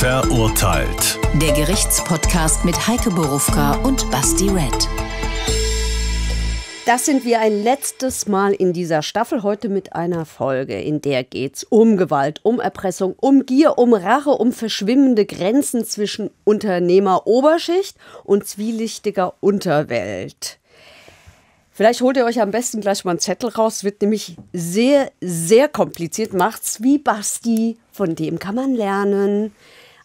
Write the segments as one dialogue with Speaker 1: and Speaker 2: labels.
Speaker 1: Verurteilt.
Speaker 2: Der Gerichtspodcast mit Heike Borufka und Basti Red. Das sind wir ein letztes Mal in dieser Staffel heute mit einer Folge, in der geht's um Gewalt, um Erpressung, um Gier, um Rache, um verschwimmende Grenzen zwischen Unternehmeroberschicht und zwielichtiger Unterwelt. Vielleicht holt ihr euch am besten gleich mal einen Zettel raus, wird nämlich sehr, sehr kompliziert. Macht's wie Basti, von dem kann man lernen.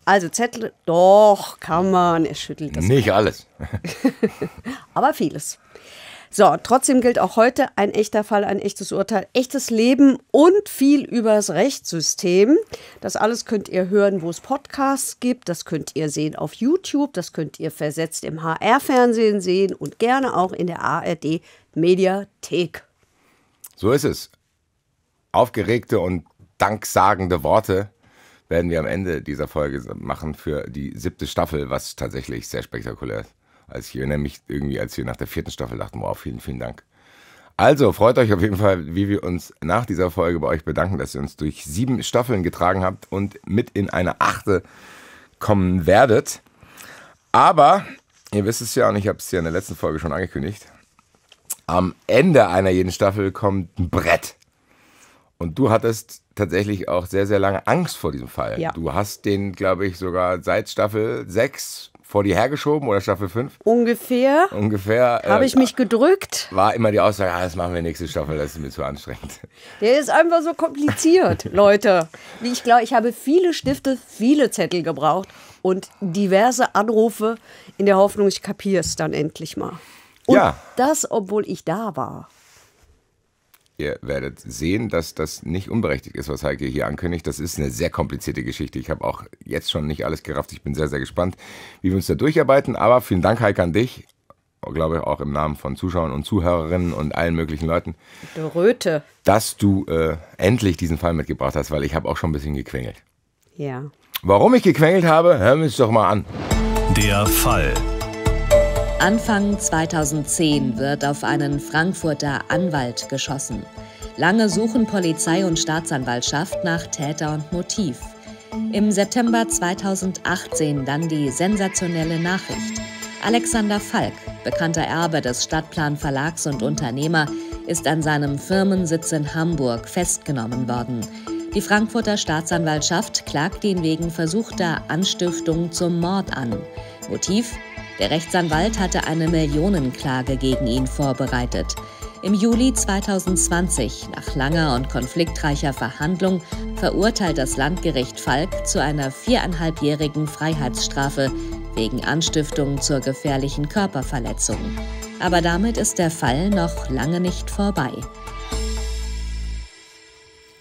Speaker 2: Also Zettel, doch, kann man. Er schüttelt das. Nicht Kopf. alles. Aber vieles. So, trotzdem gilt auch heute ein echter Fall, ein echtes Urteil, echtes Leben und viel übers Rechtssystem. Das alles könnt ihr hören, wo es Podcasts gibt. Das könnt ihr sehen auf YouTube. Das könnt ihr versetzt im HR-Fernsehen sehen und gerne auch in der ARD-Mediathek.
Speaker 3: So ist es. Aufgeregte und danksagende Worte werden wir am Ende dieser Folge machen für die siebte Staffel, was tatsächlich sehr spektakulär ist. Also ich erinnere mich irgendwie, als wir nach der vierten Staffel dachten, wow, vielen, vielen Dank. Also freut euch auf jeden Fall, wie wir uns nach dieser Folge bei euch bedanken, dass ihr uns durch sieben Staffeln getragen habt und mit in eine achte kommen werdet. Aber ihr wisst es ja und ich habe es ja in der letzten Folge schon angekündigt. Am Ende einer jeden Staffel kommt ein Brett. Und du hattest tatsächlich auch sehr, sehr lange Angst vor diesem Fall. Ja. Du hast den, glaube ich, sogar seit Staffel 6 vor dir hergeschoben oder Staffel 5?
Speaker 2: Ungefähr.
Speaker 3: Ungefähr. Äh, habe äh, ich
Speaker 2: mich gedrückt.
Speaker 3: War immer die Aussage, ah, das machen wir nächste Staffel, das ist mir zu anstrengend.
Speaker 2: Der ist einfach so kompliziert, Leute. Ich glaube, ich habe viele Stifte, viele Zettel gebraucht und diverse Anrufe in der Hoffnung, ich kapiere es dann endlich mal. Und ja. das, obwohl ich da war
Speaker 3: ihr werdet sehen, dass das nicht unberechtigt ist, was Heike hier ankündigt. Das ist eine sehr komplizierte Geschichte. Ich habe auch jetzt schon nicht alles gerafft. Ich bin sehr, sehr gespannt, wie wir uns da durcharbeiten. Aber vielen Dank, Heike, an dich. Ich glaube ich auch im Namen von Zuschauern und Zuhörerinnen und allen möglichen Leuten.
Speaker 2: Du Röte.
Speaker 3: Dass du äh, endlich diesen Fall mitgebracht hast, weil ich habe auch schon ein bisschen gequengelt. Ja. Warum ich gequengelt habe, hören wir uns doch mal an. Der Fall.
Speaker 2: Anfang 2010 wird auf einen Frankfurter Anwalt geschossen. Lange suchen Polizei und Staatsanwaltschaft nach Täter und Motiv. Im September 2018 dann die sensationelle Nachricht. Alexander Falk, bekannter Erbe des Stadtplan Verlags und Unternehmer, ist an seinem Firmensitz in Hamburg festgenommen worden. Die Frankfurter Staatsanwaltschaft klagt ihn wegen versuchter Anstiftung zum Mord an. Motiv der Rechtsanwalt hatte eine Millionenklage gegen ihn vorbereitet. Im Juli 2020, nach langer und konfliktreicher Verhandlung, verurteilt das Landgericht Falk zu einer viereinhalbjährigen Freiheitsstrafe wegen Anstiftung zur gefährlichen Körperverletzung. Aber damit ist der Fall noch lange nicht vorbei.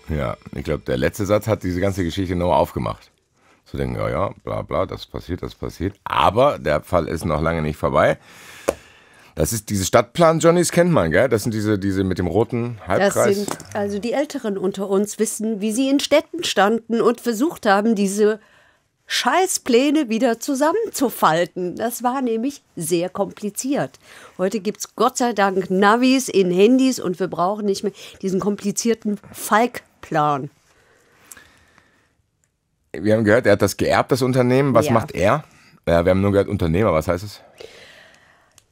Speaker 3: Ja, ich glaube, der letzte Satz hat diese ganze Geschichte nur aufgemacht zu denken, ja, ja, bla bla, das passiert, das passiert. Aber der Fall ist noch lange nicht vorbei. Das ist diese Stadtplan-Johnnies kennt man, gell? Das sind diese, diese mit dem roten Halbkreis. Sind,
Speaker 2: also die Älteren unter uns wissen, wie sie in Städten standen und versucht haben, diese Scheißpläne wieder zusammenzufalten. Das war nämlich sehr kompliziert. Heute gibt es Gott sei Dank Navis in Handys und wir brauchen nicht mehr diesen komplizierten Falkplan
Speaker 3: wir haben gehört, er hat das geerbt, das Unternehmen. Was ja. macht er? Ja, wir haben nur gehört, Unternehmer, was heißt es?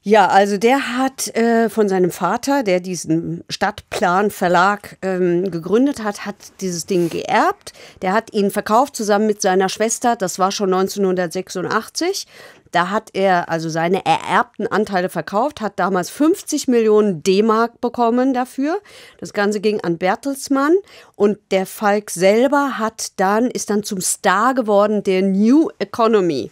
Speaker 2: Ja, also der hat äh, von seinem Vater, der diesen Stadtplan Verlag ähm, gegründet hat, hat dieses Ding geerbt. Der hat ihn verkauft zusammen mit seiner Schwester. Das war schon 1986. Da hat er also seine ererbten Anteile verkauft, hat damals 50 Millionen D-Mark bekommen dafür. Das Ganze ging an Bertelsmann und der Falk selber hat dann, ist dann zum Star geworden der New Economy.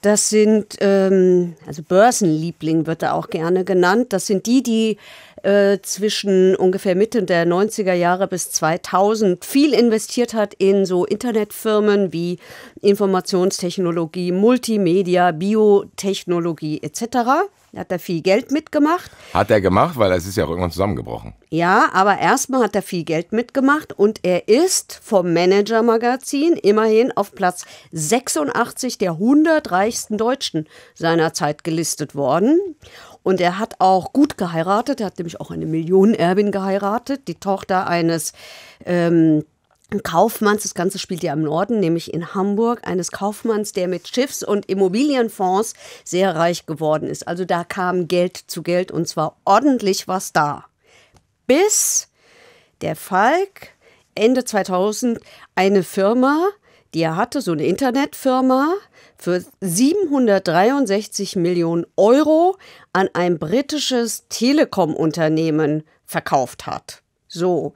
Speaker 2: Das sind, ähm, also Börsenliebling wird er auch gerne genannt. Das sind die, die äh, zwischen ungefähr Mitte der 90er Jahre bis 2000 viel investiert hat in so Internetfirmen wie Informationstechnologie, Multimedia, Biotechnologie etc. Hat er viel Geld mitgemacht?
Speaker 3: Hat er gemacht, weil es ist ja auch irgendwann zusammengebrochen.
Speaker 2: Ja, aber erstmal hat er viel Geld mitgemacht und er ist vom Manager Magazin immerhin auf Platz 86 der 100 reichsten Deutschen seiner Zeit gelistet worden. Und er hat auch gut geheiratet. Er hat nämlich auch eine Millionenerbin geheiratet, die Tochter eines ähm, Kaufmanns. Das Ganze spielt ja im Norden, nämlich in Hamburg, eines Kaufmanns, der mit Schiffs- und Immobilienfonds sehr reich geworden ist. Also da kam Geld zu Geld und zwar ordentlich was da. Bis der Falk Ende 2000 eine Firma, die er hatte, so eine Internetfirma, für 763 Millionen Euro an ein britisches Telekom-Unternehmen verkauft hat. So.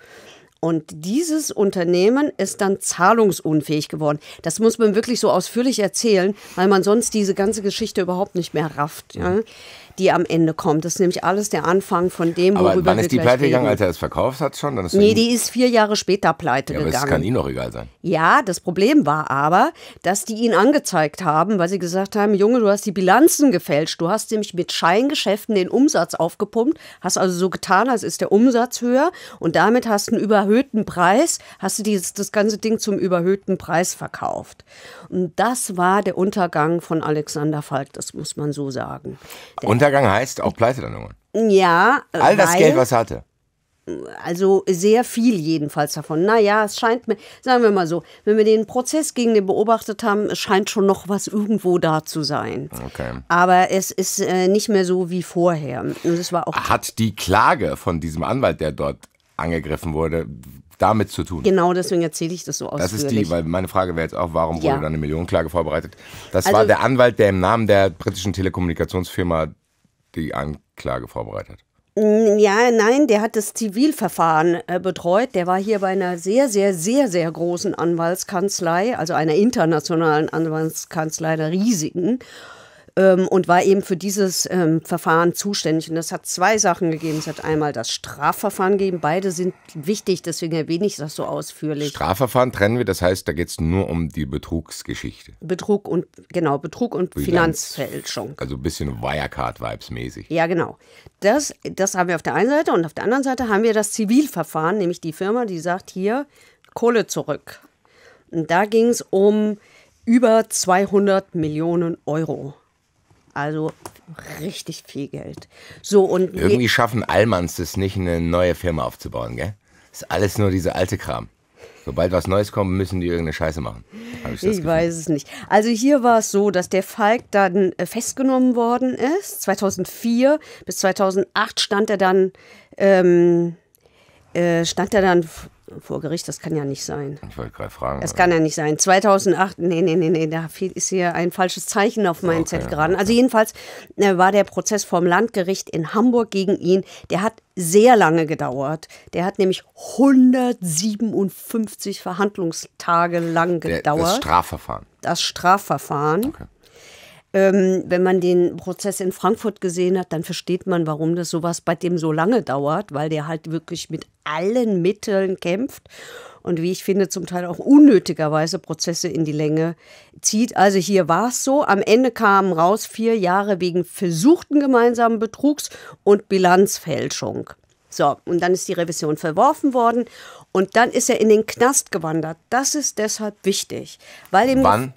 Speaker 2: Und dieses Unternehmen ist dann zahlungsunfähig geworden. Das muss man wirklich so ausführlich erzählen, weil man sonst diese ganze Geschichte überhaupt nicht mehr rafft. Ja? Mhm die am Ende kommt. Das ist nämlich alles der Anfang von dem, worüber aber wann ist die pleite gegangen, als er es
Speaker 3: verkauft hat schon? Dann ist nee, die ist
Speaker 2: vier Jahre später pleite ja, aber gegangen. Das kann Ihnen noch egal sein. Ja, das Problem war aber, dass die ihn angezeigt haben, weil sie gesagt haben, Junge, du hast die Bilanzen gefälscht. Du hast nämlich mit Scheingeschäften den Umsatz aufgepumpt, hast also so getan, als ist der Umsatz höher und damit hast du einen überhöhten Preis, hast du dieses, das ganze Ding zum überhöhten Preis verkauft. Und das war der Untergang von Alexander Falk, das muss man so sagen. Der und Untergang
Speaker 3: heißt auch Pleite dann irgendwann.
Speaker 2: Ja. All das Geld, was er hatte. Also sehr viel jedenfalls davon. Naja, es scheint mir, sagen wir mal so, wenn wir den Prozess gegen den beobachtet haben, es scheint schon noch was irgendwo da zu sein. Okay. Aber es ist äh, nicht mehr so wie vorher. Und es war auch
Speaker 3: Hat die Klage von diesem Anwalt, der dort angegriffen wurde, damit zu tun.
Speaker 2: Genau, deswegen erzähle ich das so ausführlich. Das ist die,
Speaker 3: weil meine Frage wäre jetzt auch, warum ja. wurde da eine Millionenklage vorbereitet? Das also, war der Anwalt, der im Namen der britischen Telekommunikationsfirma die Anklage vorbereitet?
Speaker 2: Mm, ja, nein, der hat das Zivilverfahren äh, betreut. Der war hier bei einer sehr, sehr, sehr, sehr großen Anwaltskanzlei, also einer internationalen Anwaltskanzlei, der riesigen ähm, und war eben für dieses ähm, Verfahren zuständig. Und es hat zwei Sachen gegeben. Es hat einmal das Strafverfahren gegeben. Beide sind wichtig, deswegen erwähne ich das so ausführlich.
Speaker 3: Strafverfahren trennen wir, das heißt, da geht es nur um die Betrugsgeschichte.
Speaker 2: Betrug und, genau, Betrug und Finanz Finanzfälschung.
Speaker 3: Also ein bisschen
Speaker 2: Wirecard-Vibes mäßig. Ja, genau. Das, das haben wir auf der einen Seite und auf der anderen Seite haben wir das Zivilverfahren, nämlich die Firma, die sagt, hier, Kohle zurück. Und da ging es um über 200 Millionen Euro. Also richtig viel Geld. So und irgendwie
Speaker 3: schaffen Allmanns es nicht, eine neue Firma aufzubauen, gell? Ist alles nur diese alte Kram. Sobald was Neues kommt, müssen die irgendeine Scheiße machen.
Speaker 2: Ich, ich weiß es nicht. Also hier war es so, dass der Falk dann äh, festgenommen worden ist. 2004 bis 2008 stand er dann ähm, äh, stand er dann vor Gericht, das kann ja nicht sein. Ich wollte gerade fragen. Das kann äh, ja nicht sein. 2008, nee, nee, nee, nee, da ist hier ein falsches Zeichen auf meinen okay, Zettel geraten. Also jedenfalls äh, war der Prozess vom Landgericht in Hamburg gegen ihn, der hat sehr lange gedauert. Der hat nämlich 157 Verhandlungstage lang gedauert. Der, das
Speaker 3: Strafverfahren.
Speaker 2: Das Strafverfahren. Okay. Ähm, wenn man den Prozess in Frankfurt gesehen hat, dann versteht man, warum das sowas bei dem so lange dauert, weil der halt wirklich mit allen Mitteln kämpft und wie ich finde, zum Teil auch unnötigerweise Prozesse in die Länge zieht. Also hier war es so, am Ende kamen raus vier Jahre wegen versuchten gemeinsamen Betrugs und Bilanzfälschung. So, und dann ist die Revision verworfen worden und dann ist er in den Knast gewandert. Das ist deshalb wichtig, weil im Wann?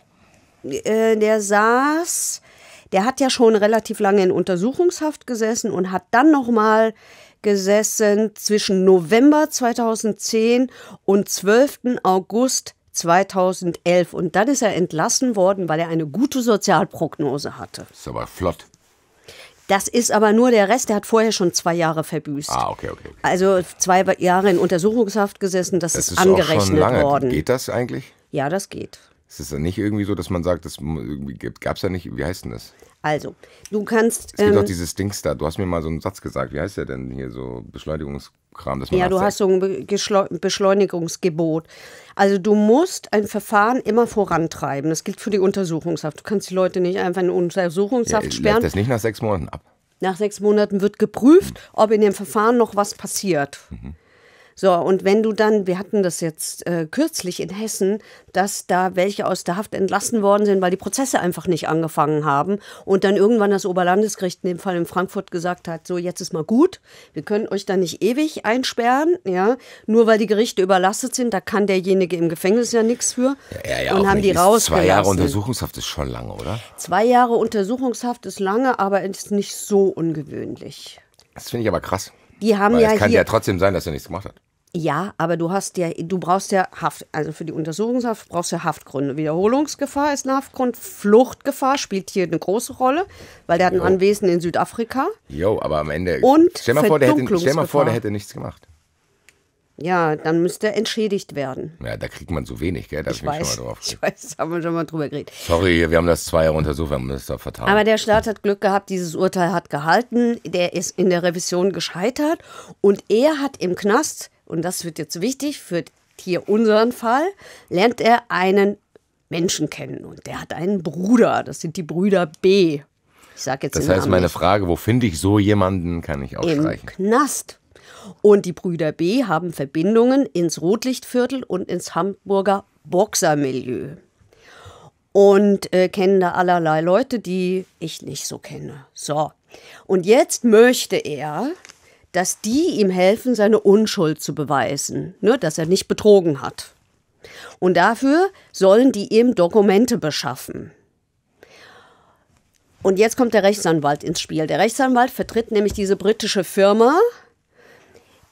Speaker 2: Äh, der saß, der hat ja schon relativ lange in Untersuchungshaft gesessen und hat dann nochmal gesessen zwischen November 2010 und 12. August 2011. Und dann ist er entlassen worden, weil er eine gute Sozialprognose hatte. ist aber flott. Das ist aber nur der Rest, der hat vorher schon zwei Jahre verbüßt. Ah, okay, okay. okay. Also zwei Jahre in Untersuchungshaft gesessen, das, das ist, ist angerechnet worden. Geht
Speaker 3: das eigentlich?
Speaker 2: Ja, das geht.
Speaker 3: Es Ist ja nicht irgendwie so, dass man sagt, das gab es ja nicht, wie heißt denn das?
Speaker 2: Also, du kannst. Es gibt ähm, doch dieses
Speaker 3: Dings da, du hast mir mal so einen Satz gesagt, wie heißt der denn hier, so Beschleunigungskram? Das man ja, du hast so
Speaker 2: ein Beschleunigungsgebot. Also, du musst ein Verfahren immer vorantreiben. Das gilt für die Untersuchungshaft. Du kannst die Leute nicht einfach in Untersuchungshaft ja, sperren. das
Speaker 3: nicht nach sechs Monaten ab.
Speaker 2: Nach sechs Monaten wird geprüft, ob in dem Verfahren noch was passiert. Mhm. So, und wenn du dann, wir hatten das jetzt äh, kürzlich in Hessen, dass da welche aus der Haft entlassen worden sind, weil die Prozesse einfach nicht angefangen haben und dann irgendwann das Oberlandesgericht, in dem Fall in Frankfurt, gesagt hat, so jetzt ist mal gut, wir können euch da nicht ewig einsperren, ja, nur weil die Gerichte überlastet sind, da kann derjenige im Gefängnis ja nichts für ja, ja, ja, und haben die raus. Zwei Jahre
Speaker 3: Untersuchungshaft ist schon lange, oder?
Speaker 2: Zwei Jahre Untersuchungshaft ist lange, aber ist nicht so ungewöhnlich.
Speaker 3: Das finde ich aber krass. Die haben Weil ja es kann hier ja trotzdem sein, dass er nichts gemacht
Speaker 2: hat. Ja, aber du hast ja, du brauchst ja Haft, also für die Untersuchungshaft brauchst du ja Haftgründe. Wiederholungsgefahr ist ein Haftgrund, Fluchtgefahr spielt hier eine große Rolle, weil der hat ein jo. Anwesen in Südafrika.
Speaker 3: Jo, aber am Ende. Und stell mal vor, der hätte, stell mal vor, der hätte nichts gemacht.
Speaker 2: Ja, dann müsste er entschädigt werden.
Speaker 3: Ja, da kriegt man so wenig, gell? Da ich, ich schon mal drauf. Ich
Speaker 2: weiß, haben wir schon mal drüber geredet.
Speaker 3: Sorry, wir haben das zwei Jahre untersucht, wir haben das da vertan. Aber
Speaker 2: der Staat hat Glück gehabt, dieses Urteil hat gehalten. Der ist in der Revision gescheitert und er hat im Knast und das wird jetzt wichtig für hier unseren Fall, lernt er einen Menschen kennen und der hat einen Bruder. Das sind die Brüder B. Ich sage jetzt. Das heißt, meine
Speaker 3: Frage, wo finde ich so jemanden, kann ich
Speaker 2: ausstreichen. Im Knast. Und die Brüder B haben Verbindungen ins Rotlichtviertel und ins Hamburger Boxermilieu. Und äh, kennen da allerlei Leute, die ich nicht so kenne. So. Und jetzt möchte er, dass die ihm helfen, seine Unschuld zu beweisen, ne, dass er nicht betrogen hat. Und dafür sollen die ihm Dokumente beschaffen. Und jetzt kommt der Rechtsanwalt ins Spiel. Der Rechtsanwalt vertritt nämlich diese britische Firma.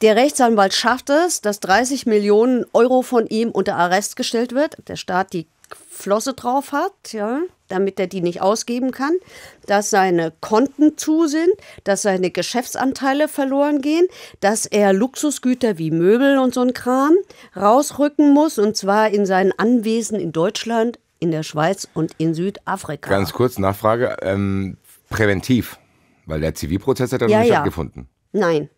Speaker 2: Der Rechtsanwalt schafft es, dass 30 Millionen Euro von ihm unter Arrest gestellt wird. Der Staat die Flosse drauf hat, ja, damit er die nicht ausgeben kann, dass seine Konten zu sind, dass seine Geschäftsanteile verloren gehen, dass er Luxusgüter wie Möbel und so ein Kram rausrücken muss und zwar in seinen Anwesen in Deutschland, in der Schweiz und in Südafrika. Ganz
Speaker 3: kurz Nachfrage, ähm, präventiv, weil der Zivilprozess hat ja noch nicht stattgefunden.
Speaker 2: Nein.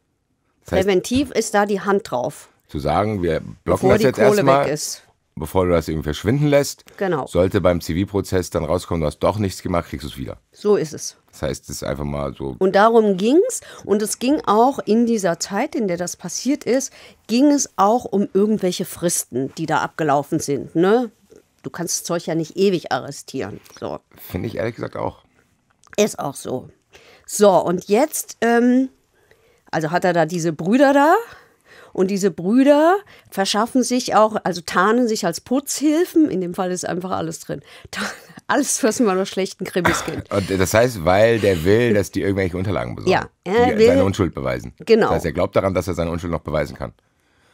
Speaker 2: Das heißt, präventiv ist da die Hand drauf.
Speaker 3: Zu sagen, wir blocken Bevor das jetzt erstmal bevor du das irgendwie verschwinden lässt. Genau. Sollte beim Zivilprozess dann rauskommen, du hast doch nichts gemacht, kriegst du es wieder.
Speaker 2: So ist es.
Speaker 3: Das heißt, es ist einfach
Speaker 2: mal so. Und darum ging es. Und es ging auch in dieser Zeit, in der das passiert ist, ging es auch um irgendwelche Fristen, die da abgelaufen sind. Ne? Du kannst das Zeug ja nicht ewig arrestieren. So.
Speaker 3: Finde ich ehrlich gesagt auch.
Speaker 2: Ist auch so. So, und jetzt, ähm, also hat er da diese Brüder da, und diese Brüder verschaffen sich auch, also tarnen sich als Putzhilfen. In dem Fall ist einfach alles drin. Alles, was man nur schlechten Krimis kennt.
Speaker 3: Und das heißt, weil der will, dass die irgendwelche Unterlagen besorgen. Ja, er will, seine Unschuld beweisen. Genau. Das heißt, er glaubt daran, dass er seine Unschuld noch beweisen kann.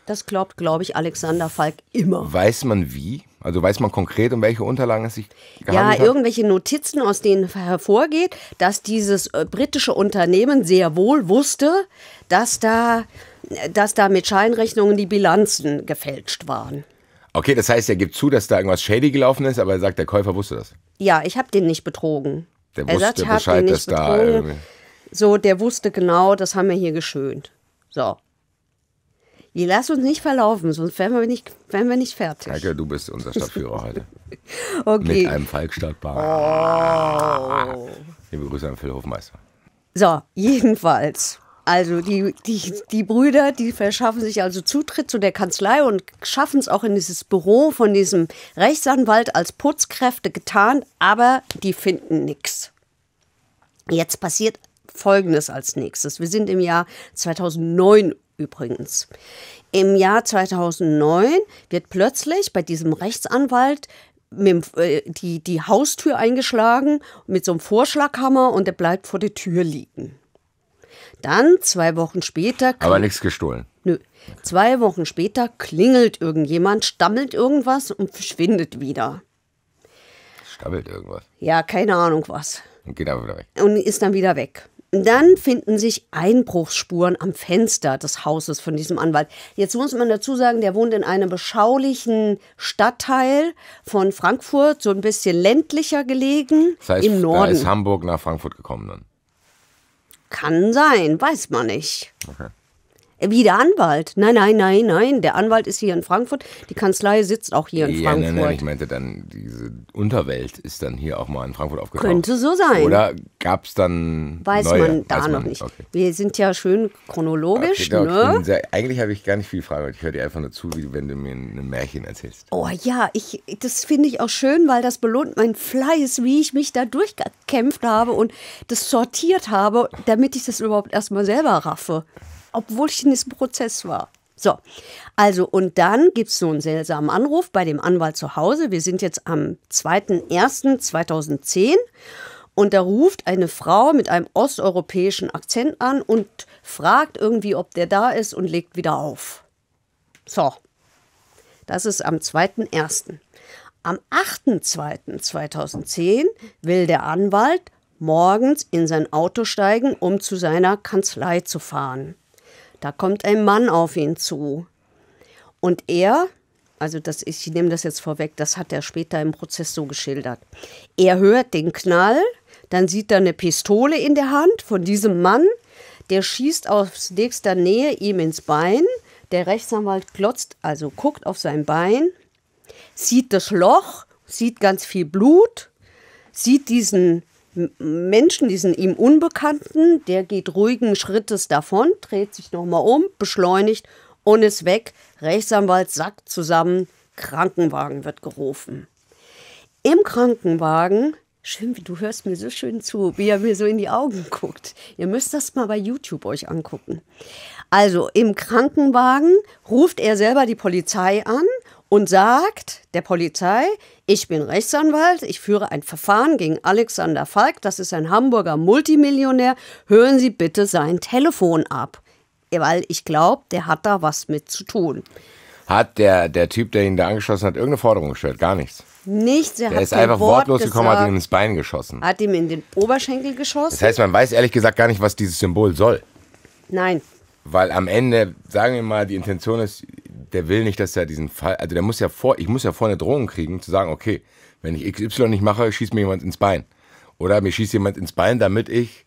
Speaker 2: Das glaubt, glaube ich, Alexander Falk immer.
Speaker 3: Weiß man wie? Also weiß man konkret, um welche Unterlagen es sich gehandelt Ja,
Speaker 2: irgendwelche Notizen, aus denen hervorgeht, dass dieses äh, britische Unternehmen sehr wohl wusste, dass da dass da mit Scheinrechnungen die Bilanzen gefälscht waren.
Speaker 3: Okay, das heißt, er gibt zu, dass da irgendwas shady gelaufen ist, aber er sagt, der Käufer wusste das.
Speaker 2: Ja, ich habe den nicht betrogen.
Speaker 3: Der wusste sagt, Bescheid, dass da. Irgendwie.
Speaker 2: So, der wusste genau, das haben wir hier geschönt. So. Die lass uns nicht verlaufen, sonst wären wir nicht, wären wir nicht fertig.
Speaker 3: Heike, du bist unser Stadtführer
Speaker 2: heute. Okay. Mit einem
Speaker 3: Falkstadtbahn. Oh. Liebe Grüße an Phil Hofmeister.
Speaker 2: So, jedenfalls. Also die, die, die Brüder, die verschaffen sich also Zutritt zu der Kanzlei und schaffen es auch in dieses Büro von diesem Rechtsanwalt als Putzkräfte getarnt, aber die finden nichts. Jetzt passiert Folgendes als nächstes. Wir sind im Jahr 2009 übrigens. Im Jahr 2009 wird plötzlich bei diesem Rechtsanwalt äh, die, die Haustür eingeschlagen mit so einem Vorschlaghammer und der bleibt vor der Tür liegen. Dann zwei Wochen später.
Speaker 3: Aber nichts gestohlen.
Speaker 2: Nö. Zwei Wochen später klingelt irgendjemand, stammelt irgendwas und verschwindet wieder.
Speaker 3: Stammelt irgendwas?
Speaker 2: Ja, keine Ahnung was. Und geht dann wieder weg. Und ist dann wieder weg. Dann finden sich Einbruchsspuren am Fenster des Hauses von diesem Anwalt. Jetzt muss man dazu sagen, der wohnt in einem beschaulichen Stadtteil von Frankfurt, so ein bisschen ländlicher gelegen das heißt, im Norden. Da ist
Speaker 3: Hamburg nach Frankfurt gekommen dann.
Speaker 2: Kann sein, weiß man nicht. Okay. Wie der Anwalt. Nein, nein, nein, nein. Der Anwalt ist hier in Frankfurt. Die Kanzlei sitzt auch hier in ja, Frankfurt. Nein, nein, ich
Speaker 3: meinte dann, diese Unterwelt ist dann hier auch mal in Frankfurt aufgetaucht. Könnte so sein. Oder gab es dann. Weiß neue? man da Weiß noch man nicht. Okay.
Speaker 2: Wir sind ja schön chronologisch, okay, ne?
Speaker 3: Sehr, eigentlich habe ich gar nicht viel Fragen. Ich höre dir einfach nur zu, wie wenn du mir ein Märchen erzählst.
Speaker 2: Oh ja, ich, das finde ich auch schön, weil das belohnt mein Fleiß, wie ich mich da durchgekämpft habe und das sortiert habe, damit ich das überhaupt erstmal selber raffe obwohl ich in diesem Prozess war. So, also und dann gibt es so einen seltsamen Anruf bei dem Anwalt zu Hause. Wir sind jetzt am 2.1.2010 und da ruft eine Frau mit einem osteuropäischen Akzent an und fragt irgendwie, ob der da ist und legt wieder auf. So, das ist am 2.1. Am 8.2.2010 will der Anwalt morgens in sein Auto steigen, um zu seiner Kanzlei zu fahren. Da kommt ein Mann auf ihn zu. Und er, also das, ich nehme das jetzt vorweg, das hat er später im Prozess so geschildert. Er hört den Knall, dann sieht er eine Pistole in der Hand von diesem Mann, der schießt aus nächster Nähe ihm ins Bein. Der Rechtsanwalt glotzt, also guckt auf sein Bein, sieht das Loch, sieht ganz viel Blut, sieht diesen Menschen, diesen ihm Unbekannten, der geht ruhigen Schrittes davon, dreht sich nochmal um, beschleunigt und ist weg. Rechtsanwalt sackt zusammen, Krankenwagen wird gerufen. Im Krankenwagen, schön, wie du hörst mir so schön zu, wie er mir so in die Augen guckt. Ihr müsst das mal bei YouTube euch angucken. Also im Krankenwagen ruft er selber die Polizei an und sagt der Polizei, ich bin Rechtsanwalt, ich führe ein Verfahren gegen Alexander Falk, das ist ein Hamburger Multimillionär, hören Sie bitte sein Telefon ab, weil ich glaube, der hat da was mit zu tun.
Speaker 3: Hat der, der Typ, der ihn da angeschossen hat, irgendeine Forderung gestellt? Gar nichts.
Speaker 2: Nichts. Er der ist einfach Wort wortlos gesagt, gekommen, hat ihm
Speaker 3: ins Bein geschossen.
Speaker 2: Hat ihm in den Oberschenkel geschossen. Das heißt,
Speaker 3: man weiß ehrlich gesagt gar nicht, was dieses Symbol soll. Nein. Weil am Ende, sagen wir mal, die Intention ist, der will nicht, dass er diesen Fall, also der muss ja vor, ich muss ja vor eine Drohung kriegen, zu sagen, okay, wenn ich XY nicht mache, schießt mir jemand ins Bein. Oder mir schießt jemand ins Bein, damit ich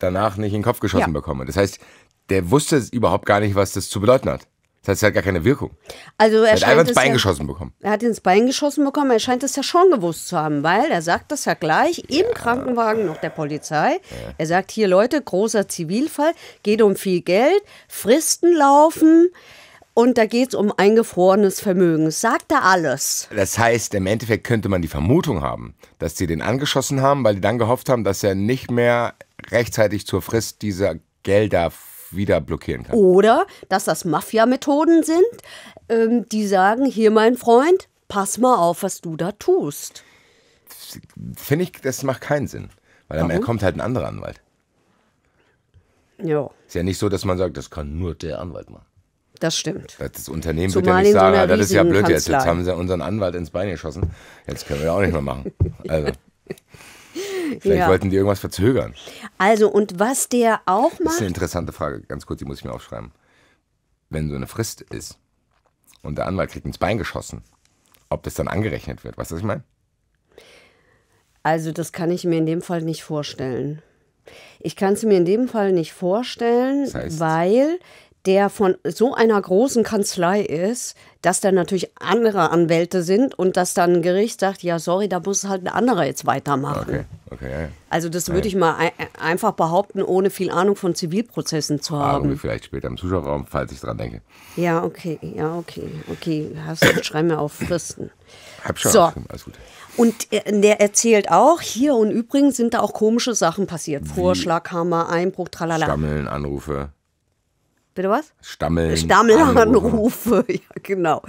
Speaker 3: danach nicht in den Kopf geschossen ja. bekomme. Das heißt, der wusste überhaupt gar nicht, was das zu bedeuten hat. Das heißt, er hat gar keine Wirkung.
Speaker 2: Also er, er hat einfach ins Bein ja, geschossen bekommen. Er hat ins Bein geschossen bekommen. Er scheint es ja schon gewusst zu haben, weil er sagt das ja gleich im Krankenwagen noch der Polizei. Ja. Er sagt hier Leute, großer Zivilfall, geht um viel Geld, Fristen laufen. Und da geht es um eingefrorenes Vermögen. Sagt er alles.
Speaker 3: Das heißt, im Endeffekt könnte man die Vermutung haben, dass sie den angeschossen haben, weil die dann gehofft haben, dass er nicht mehr rechtzeitig zur Frist dieser Gelder wieder blockieren
Speaker 2: kann. Oder dass das Mafia-Methoden sind, ähm, die sagen, hier mein Freund, pass mal auf, was du da tust.
Speaker 3: Finde ich, das macht keinen Sinn. Weil dann kommt halt ein anderer Anwalt. Ja. Ist ja nicht so, dass man sagt, das kann nur der Anwalt machen.
Speaker 2: Das stimmt. Das Unternehmen Zumal wird ja nicht sagen, so ah, das ist ja blöd Kanzlei. jetzt. Jetzt haben
Speaker 3: sie unseren Anwalt ins Bein geschossen. Jetzt können wir ja auch nicht mehr machen. Also. Vielleicht ja. wollten die irgendwas verzögern.
Speaker 2: Also, und was der auch macht. Das ist eine
Speaker 3: interessante Frage, ganz kurz, die muss ich mir aufschreiben. Wenn so eine Frist ist und der Anwalt kriegt ins Bein geschossen, ob das dann angerechnet wird, weißt du, was ich meine?
Speaker 2: Also, das kann ich mir in dem Fall nicht vorstellen. Ich kann es mir in dem Fall nicht vorstellen, das heißt, weil der von so einer großen Kanzlei ist, dass da natürlich andere Anwälte sind und dass dann ein Gericht sagt, ja, sorry, da muss halt ein anderer jetzt weitermachen. Okay, okay, ja, ja. Also das würde ich mal einfach behaupten, ohne viel Ahnung von Zivilprozessen zu haben. Ahnung,
Speaker 3: vielleicht später im Zuschauerraum, falls ich dran denke.
Speaker 2: Ja, okay, ja, okay, okay. Hast du, schreib mir auf Fristen. Hab schon, so. alles gut. Und äh, der erzählt auch, hier und übrigens sind da auch komische Sachen passiert. Vorschlaghammer, Einbruch, tralala. Stammeln,
Speaker 3: Anrufe. Bitte was? Stammeln. Stammelanrufe,
Speaker 2: ja, genau.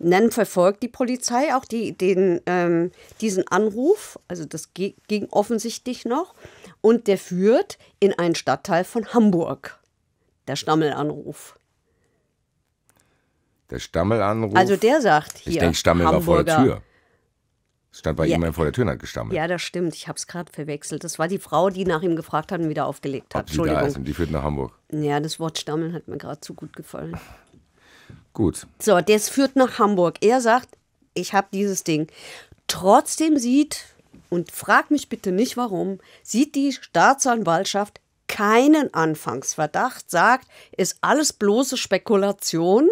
Speaker 2: Und dann verfolgt die Polizei auch die, den, ähm, diesen Anruf, also das ging offensichtlich noch, und der führt in einen Stadtteil von Hamburg, der Stammelanruf.
Speaker 3: Der Stammelanruf? Also der sagt hier. Ich denke, Stammel Hamburger. war vor der Tür. Stand bei ja. ihm vor der Tür und hat gestammelt.
Speaker 2: Ja, das stimmt. Ich habe es gerade verwechselt. Das war die Frau, die nach ihm gefragt hat und wieder aufgelegt hat. Ob sie da ist und die führt nach Hamburg. Ja, das Wort Stammeln hat mir gerade zu gut gefallen.
Speaker 3: gut.
Speaker 2: So, das führt nach Hamburg. Er sagt, ich habe dieses Ding. Trotzdem sieht, und frag mich bitte nicht warum, sieht die Staatsanwaltschaft keinen Anfangsverdacht, sagt, ist alles bloße Spekulation.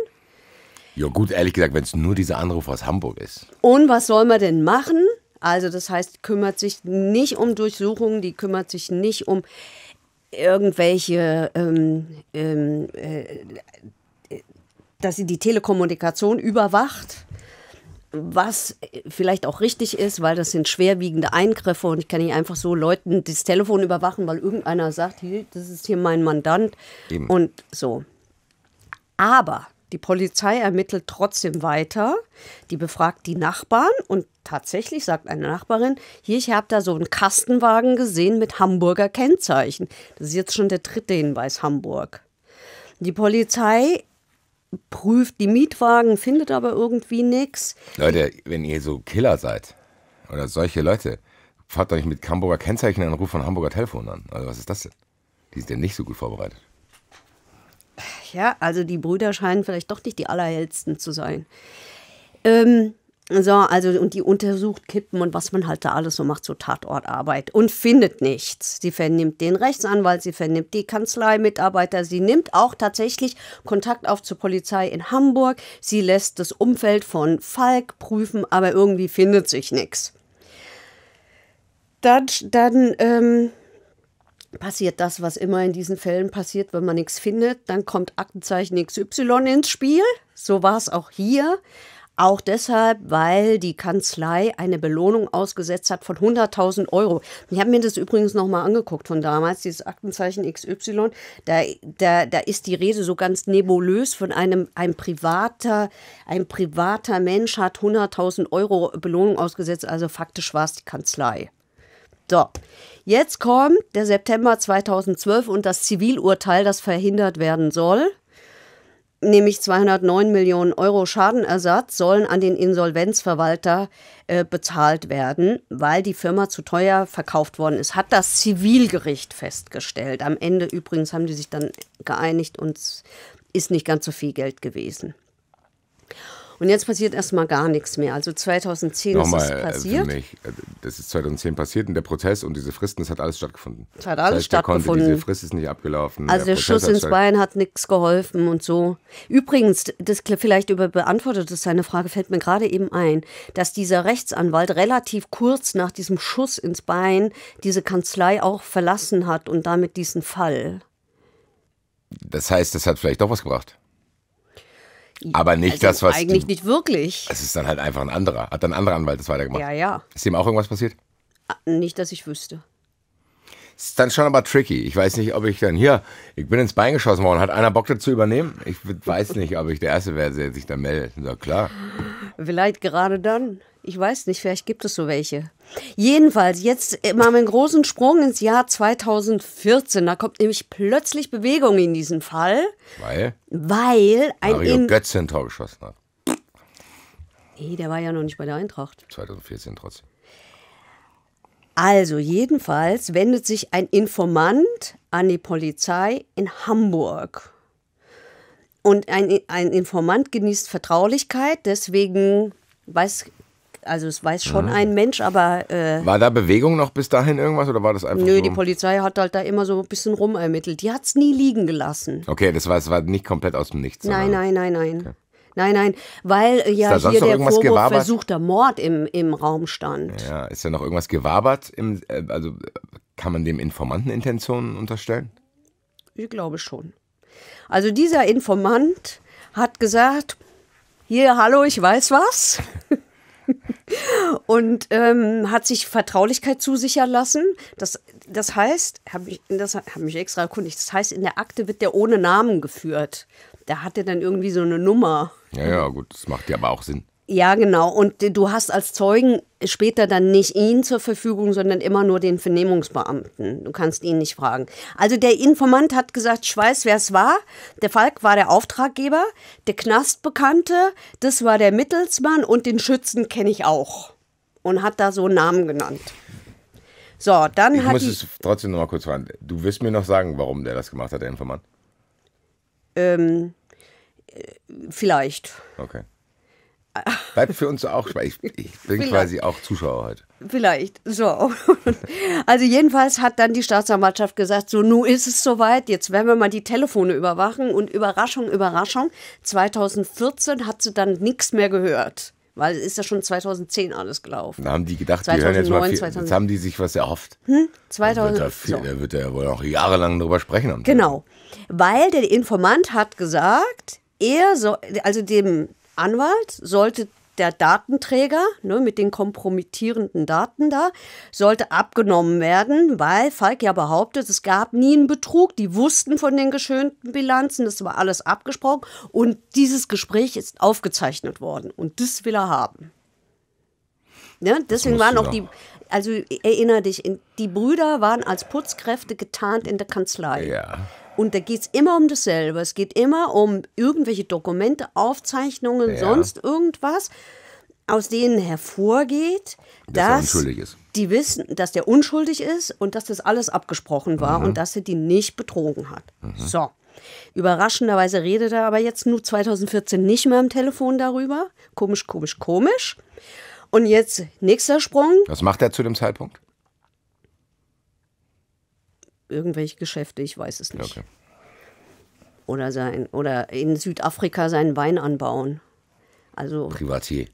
Speaker 3: Ja gut, ehrlich gesagt, wenn es nur dieser Anruf aus Hamburg ist.
Speaker 2: Und was soll man denn machen? Also das heißt, kümmert sich nicht um Durchsuchungen, die kümmert sich nicht um irgendwelche, ähm, ähm, äh, dass sie die Telekommunikation überwacht, was vielleicht auch richtig ist, weil das sind schwerwiegende Eingriffe und ich kann nicht einfach so Leuten das Telefon überwachen, weil irgendeiner sagt, hey, das ist hier mein Mandant Eben. und so. Aber die Polizei ermittelt trotzdem weiter. Die befragt die Nachbarn und tatsächlich sagt eine Nachbarin, hier, ich habe da so einen Kastenwagen gesehen mit Hamburger Kennzeichen. Das ist jetzt schon der dritte Hinweis Hamburg. Die Polizei prüft die Mietwagen, findet aber irgendwie nichts.
Speaker 3: Leute, wenn ihr so Killer seid oder solche Leute, fahrt euch mit Hamburger Kennzeichen an Ruf von Hamburger Telefon an. Also was ist das denn? Die sind ja nicht so gut vorbereitet.
Speaker 2: Ja, also die Brüder scheinen vielleicht doch nicht die allerhellsten zu sein. Ähm, so, also und die untersucht Kippen und was man halt da alles so macht, so Tatortarbeit und findet nichts. Sie vernimmt den Rechtsanwalt, sie vernimmt die Kanzleimitarbeiter, sie nimmt auch tatsächlich Kontakt auf zur Polizei in Hamburg, sie lässt das Umfeld von Falk prüfen, aber irgendwie findet sich nichts. Dann, dann ähm, passiert das, was immer in diesen Fällen passiert, wenn man nichts findet. Dann kommt Aktenzeichen XY ins Spiel. So war es auch hier. Auch deshalb, weil die Kanzlei eine Belohnung ausgesetzt hat von 100.000 Euro. Ich habe mir das übrigens nochmal angeguckt von damals, dieses Aktenzeichen XY. Da, da, da ist die Rede so ganz nebulös von einem, ein privater, ein privater Mensch hat 100.000 Euro Belohnung ausgesetzt. Also faktisch war es die Kanzlei. So, jetzt kommt der September 2012 und das Zivilurteil, das verhindert werden soll. Nämlich 209 Millionen Euro Schadenersatz sollen an den Insolvenzverwalter äh, bezahlt werden, weil die Firma zu teuer verkauft worden ist. Hat das Zivilgericht festgestellt. Am Ende übrigens haben die sich dann geeinigt und es ist nicht ganz so viel Geld gewesen. Und jetzt passiert erstmal gar nichts mehr. Also 2010 Nochmal, ist es äh, passiert.
Speaker 3: Mich, äh, das ist 2010 passiert und der Prozess und diese Fristen, das hat alles stattgefunden. Das hat alles das heißt, stattgefunden. Konnte, diese Frist ist nicht abgelaufen. Also der, der Schuss ins Bein
Speaker 2: hat nichts geholfen und so. Übrigens, das vielleicht über beantwortet ist seine Frage, fällt mir gerade eben ein, dass dieser Rechtsanwalt relativ kurz nach diesem Schuss ins Bein diese Kanzlei auch verlassen hat und damit diesen Fall.
Speaker 3: Das heißt, das hat vielleicht doch was gebracht.
Speaker 2: Aber nicht also das, was. Eigentlich du, nicht wirklich. Es
Speaker 3: ist dann halt einfach ein anderer. Hat dann ein anderer Anwalt das weitergemacht. Ja, ja. Ist ihm auch irgendwas passiert?
Speaker 2: Ah, nicht, dass ich wüsste.
Speaker 3: Ist dann schon aber tricky. Ich weiß nicht, ob ich dann hier, ich bin ins Bein geschossen worden. Hat einer Bock dazu übernehmen? Ich weiß nicht, ob ich der Erste wäre, der sich dann meldet. Na klar.
Speaker 2: Vielleicht gerade dann. Ich weiß nicht, vielleicht gibt es so welche. Jedenfalls, jetzt äh, machen wir einen großen Sprung ins Jahr 2014. Da kommt nämlich plötzlich Bewegung in diesen Fall. Weil? Weil ein. Mario in
Speaker 3: Götze ein Tor geschossen hat.
Speaker 2: Nee, der war ja noch nicht bei der Eintracht. 2014 trotzdem. Also, jedenfalls wendet sich ein Informant an die Polizei in Hamburg. Und ein, ein Informant genießt Vertraulichkeit, deswegen weiß also es weiß schon mhm. ein Mensch, aber. Äh, war
Speaker 3: da Bewegung noch bis dahin irgendwas oder war das einfach? Nö, so? die
Speaker 2: Polizei hat halt da immer so ein bisschen rumermittelt. Die hat es nie liegen gelassen.
Speaker 3: Okay, das war, das war nicht komplett aus dem Nichts. Nein,
Speaker 2: nein, nein, nein. Okay. Nein, nein, weil ja hier der Vorwurf versuchter Mord im, im Raum stand.
Speaker 3: Ja, ist ja noch irgendwas gewabert? Im, äh, also kann man dem Informanten Intentionen unterstellen?
Speaker 2: Ich glaube schon. Also dieser Informant hat gesagt, hier, hallo, ich weiß was. und ähm, hat sich Vertraulichkeit zusichern lassen. Das, das heißt, habe ich, das habe mich extra erkundigt. Das heißt, in der Akte wird der ohne Namen geführt. Da hat er dann irgendwie so eine Nummer.
Speaker 3: Ja, ja, gut, das macht ja aber auch Sinn.
Speaker 2: Ja, genau. Und du hast als Zeugen später dann nicht ihn zur Verfügung, sondern immer nur den Vernehmungsbeamten. Du kannst ihn nicht fragen. Also der Informant hat gesagt, ich weiß, wer es war. Der Falk war der Auftraggeber, der Knastbekannte, das war der Mittelsmann und den Schützen kenne ich auch. Und hat da so einen Namen genannt. So, dann ich hat. Ich muss es
Speaker 3: trotzdem noch mal kurz fragen. Du wirst mir noch sagen, warum der das gemacht hat, der Informant.
Speaker 2: Ähm, äh, vielleicht.
Speaker 3: Okay. Bleibt für uns auch, ich, ich bin Vielleicht. quasi auch Zuschauer
Speaker 2: heute. Vielleicht, so. Also jedenfalls hat dann die Staatsanwaltschaft gesagt, so nun ist es soweit, jetzt werden wir mal die Telefone überwachen und Überraschung, Überraschung, 2014 hat sie dann nichts mehr gehört. Weil es ist ja schon 2010 alles gelaufen. Da
Speaker 3: haben die gedacht, 2009, die hören jetzt mal viel, jetzt haben die sich was erhofft.
Speaker 2: Hm? 2000,
Speaker 3: da, wird er wohl noch jahrelang drüber sprechen.
Speaker 2: genau, weil der Informant hat gesagt, er soll, also dem Anwalt sollte der Datenträger ne, mit den kompromittierenden Daten da sollte abgenommen werden, weil Falk ja behauptet, es gab nie einen Betrug. Die wussten von den geschönten Bilanzen, das war alles abgesprochen und dieses Gespräch ist aufgezeichnet worden und das will er haben. Ne, deswegen waren auch die, also erinnere dich, die Brüder waren als Putzkräfte getarnt in der Kanzlei. Ja. Und da geht es immer um dasselbe. Es geht immer um irgendwelche Dokumente, Aufzeichnungen, ja. sonst irgendwas, aus denen hervorgeht, dass, dass die wissen, dass der unschuldig ist und dass das alles abgesprochen war mhm. und dass er die nicht betrogen hat. Mhm. So. Überraschenderweise redet er aber jetzt nur 2014 nicht mehr am Telefon darüber. Komisch, komisch, komisch. Und jetzt nächster Sprung.
Speaker 3: Was macht er zu dem Zeitpunkt?
Speaker 2: irgendwelche Geschäfte, ich weiß es nicht. Okay. Oder sein oder in Südafrika seinen Wein anbauen. Also Privatier.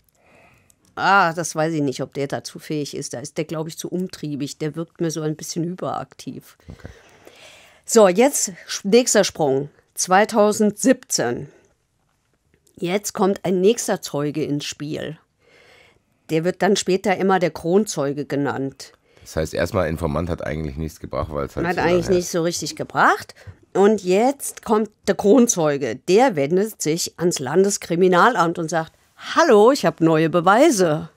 Speaker 2: Ah, das weiß ich nicht, ob der dazu fähig ist. Da ist der, glaube ich, zu umtriebig. Der wirkt mir so ein bisschen überaktiv. Okay. So, jetzt nächster Sprung. 2017. Jetzt kommt ein nächster Zeuge ins Spiel. Der wird dann später immer der Kronzeuge genannt.
Speaker 3: Das heißt, erstmal Informant hat eigentlich nichts gebracht, weil es halt. Hat so eigentlich nicht so
Speaker 2: richtig gebracht. Und jetzt kommt der Kronzeuge. Der wendet sich ans Landeskriminalamt und sagt: Hallo, ich habe neue Beweise.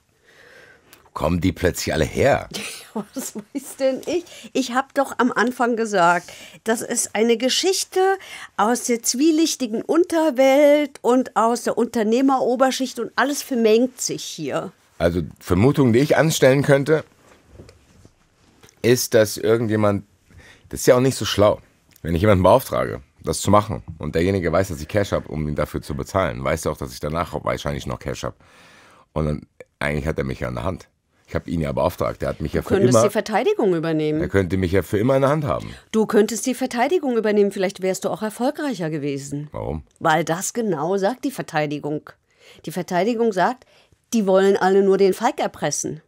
Speaker 3: Kommen die plötzlich alle her?
Speaker 2: Was weiß denn ich? Ich habe doch am Anfang gesagt, das ist eine Geschichte aus der zwielichtigen Unterwelt und aus der Unternehmeroberschicht und alles vermengt sich hier.
Speaker 3: Also Vermutungen, die ich anstellen könnte, ist, dass irgendjemand, das ist ja auch nicht so schlau, wenn ich jemanden beauftrage, das zu machen und derjenige weiß, dass ich Cash habe, um ihn dafür zu bezahlen, weiß er auch, dass ich danach wahrscheinlich noch Cash habe. Und dann, eigentlich hat er mich ja in der Hand. Ich habe ihn ja beauftragt. Er hat mich ja du für könntest immer, die
Speaker 2: Verteidigung übernehmen. Er
Speaker 3: könnte mich ja für immer in der Hand haben.
Speaker 2: Du könntest die Verteidigung übernehmen. Vielleicht wärst du auch erfolgreicher gewesen. Warum? Weil das genau sagt die Verteidigung. Die Verteidigung sagt, die wollen alle nur den Falk erpressen.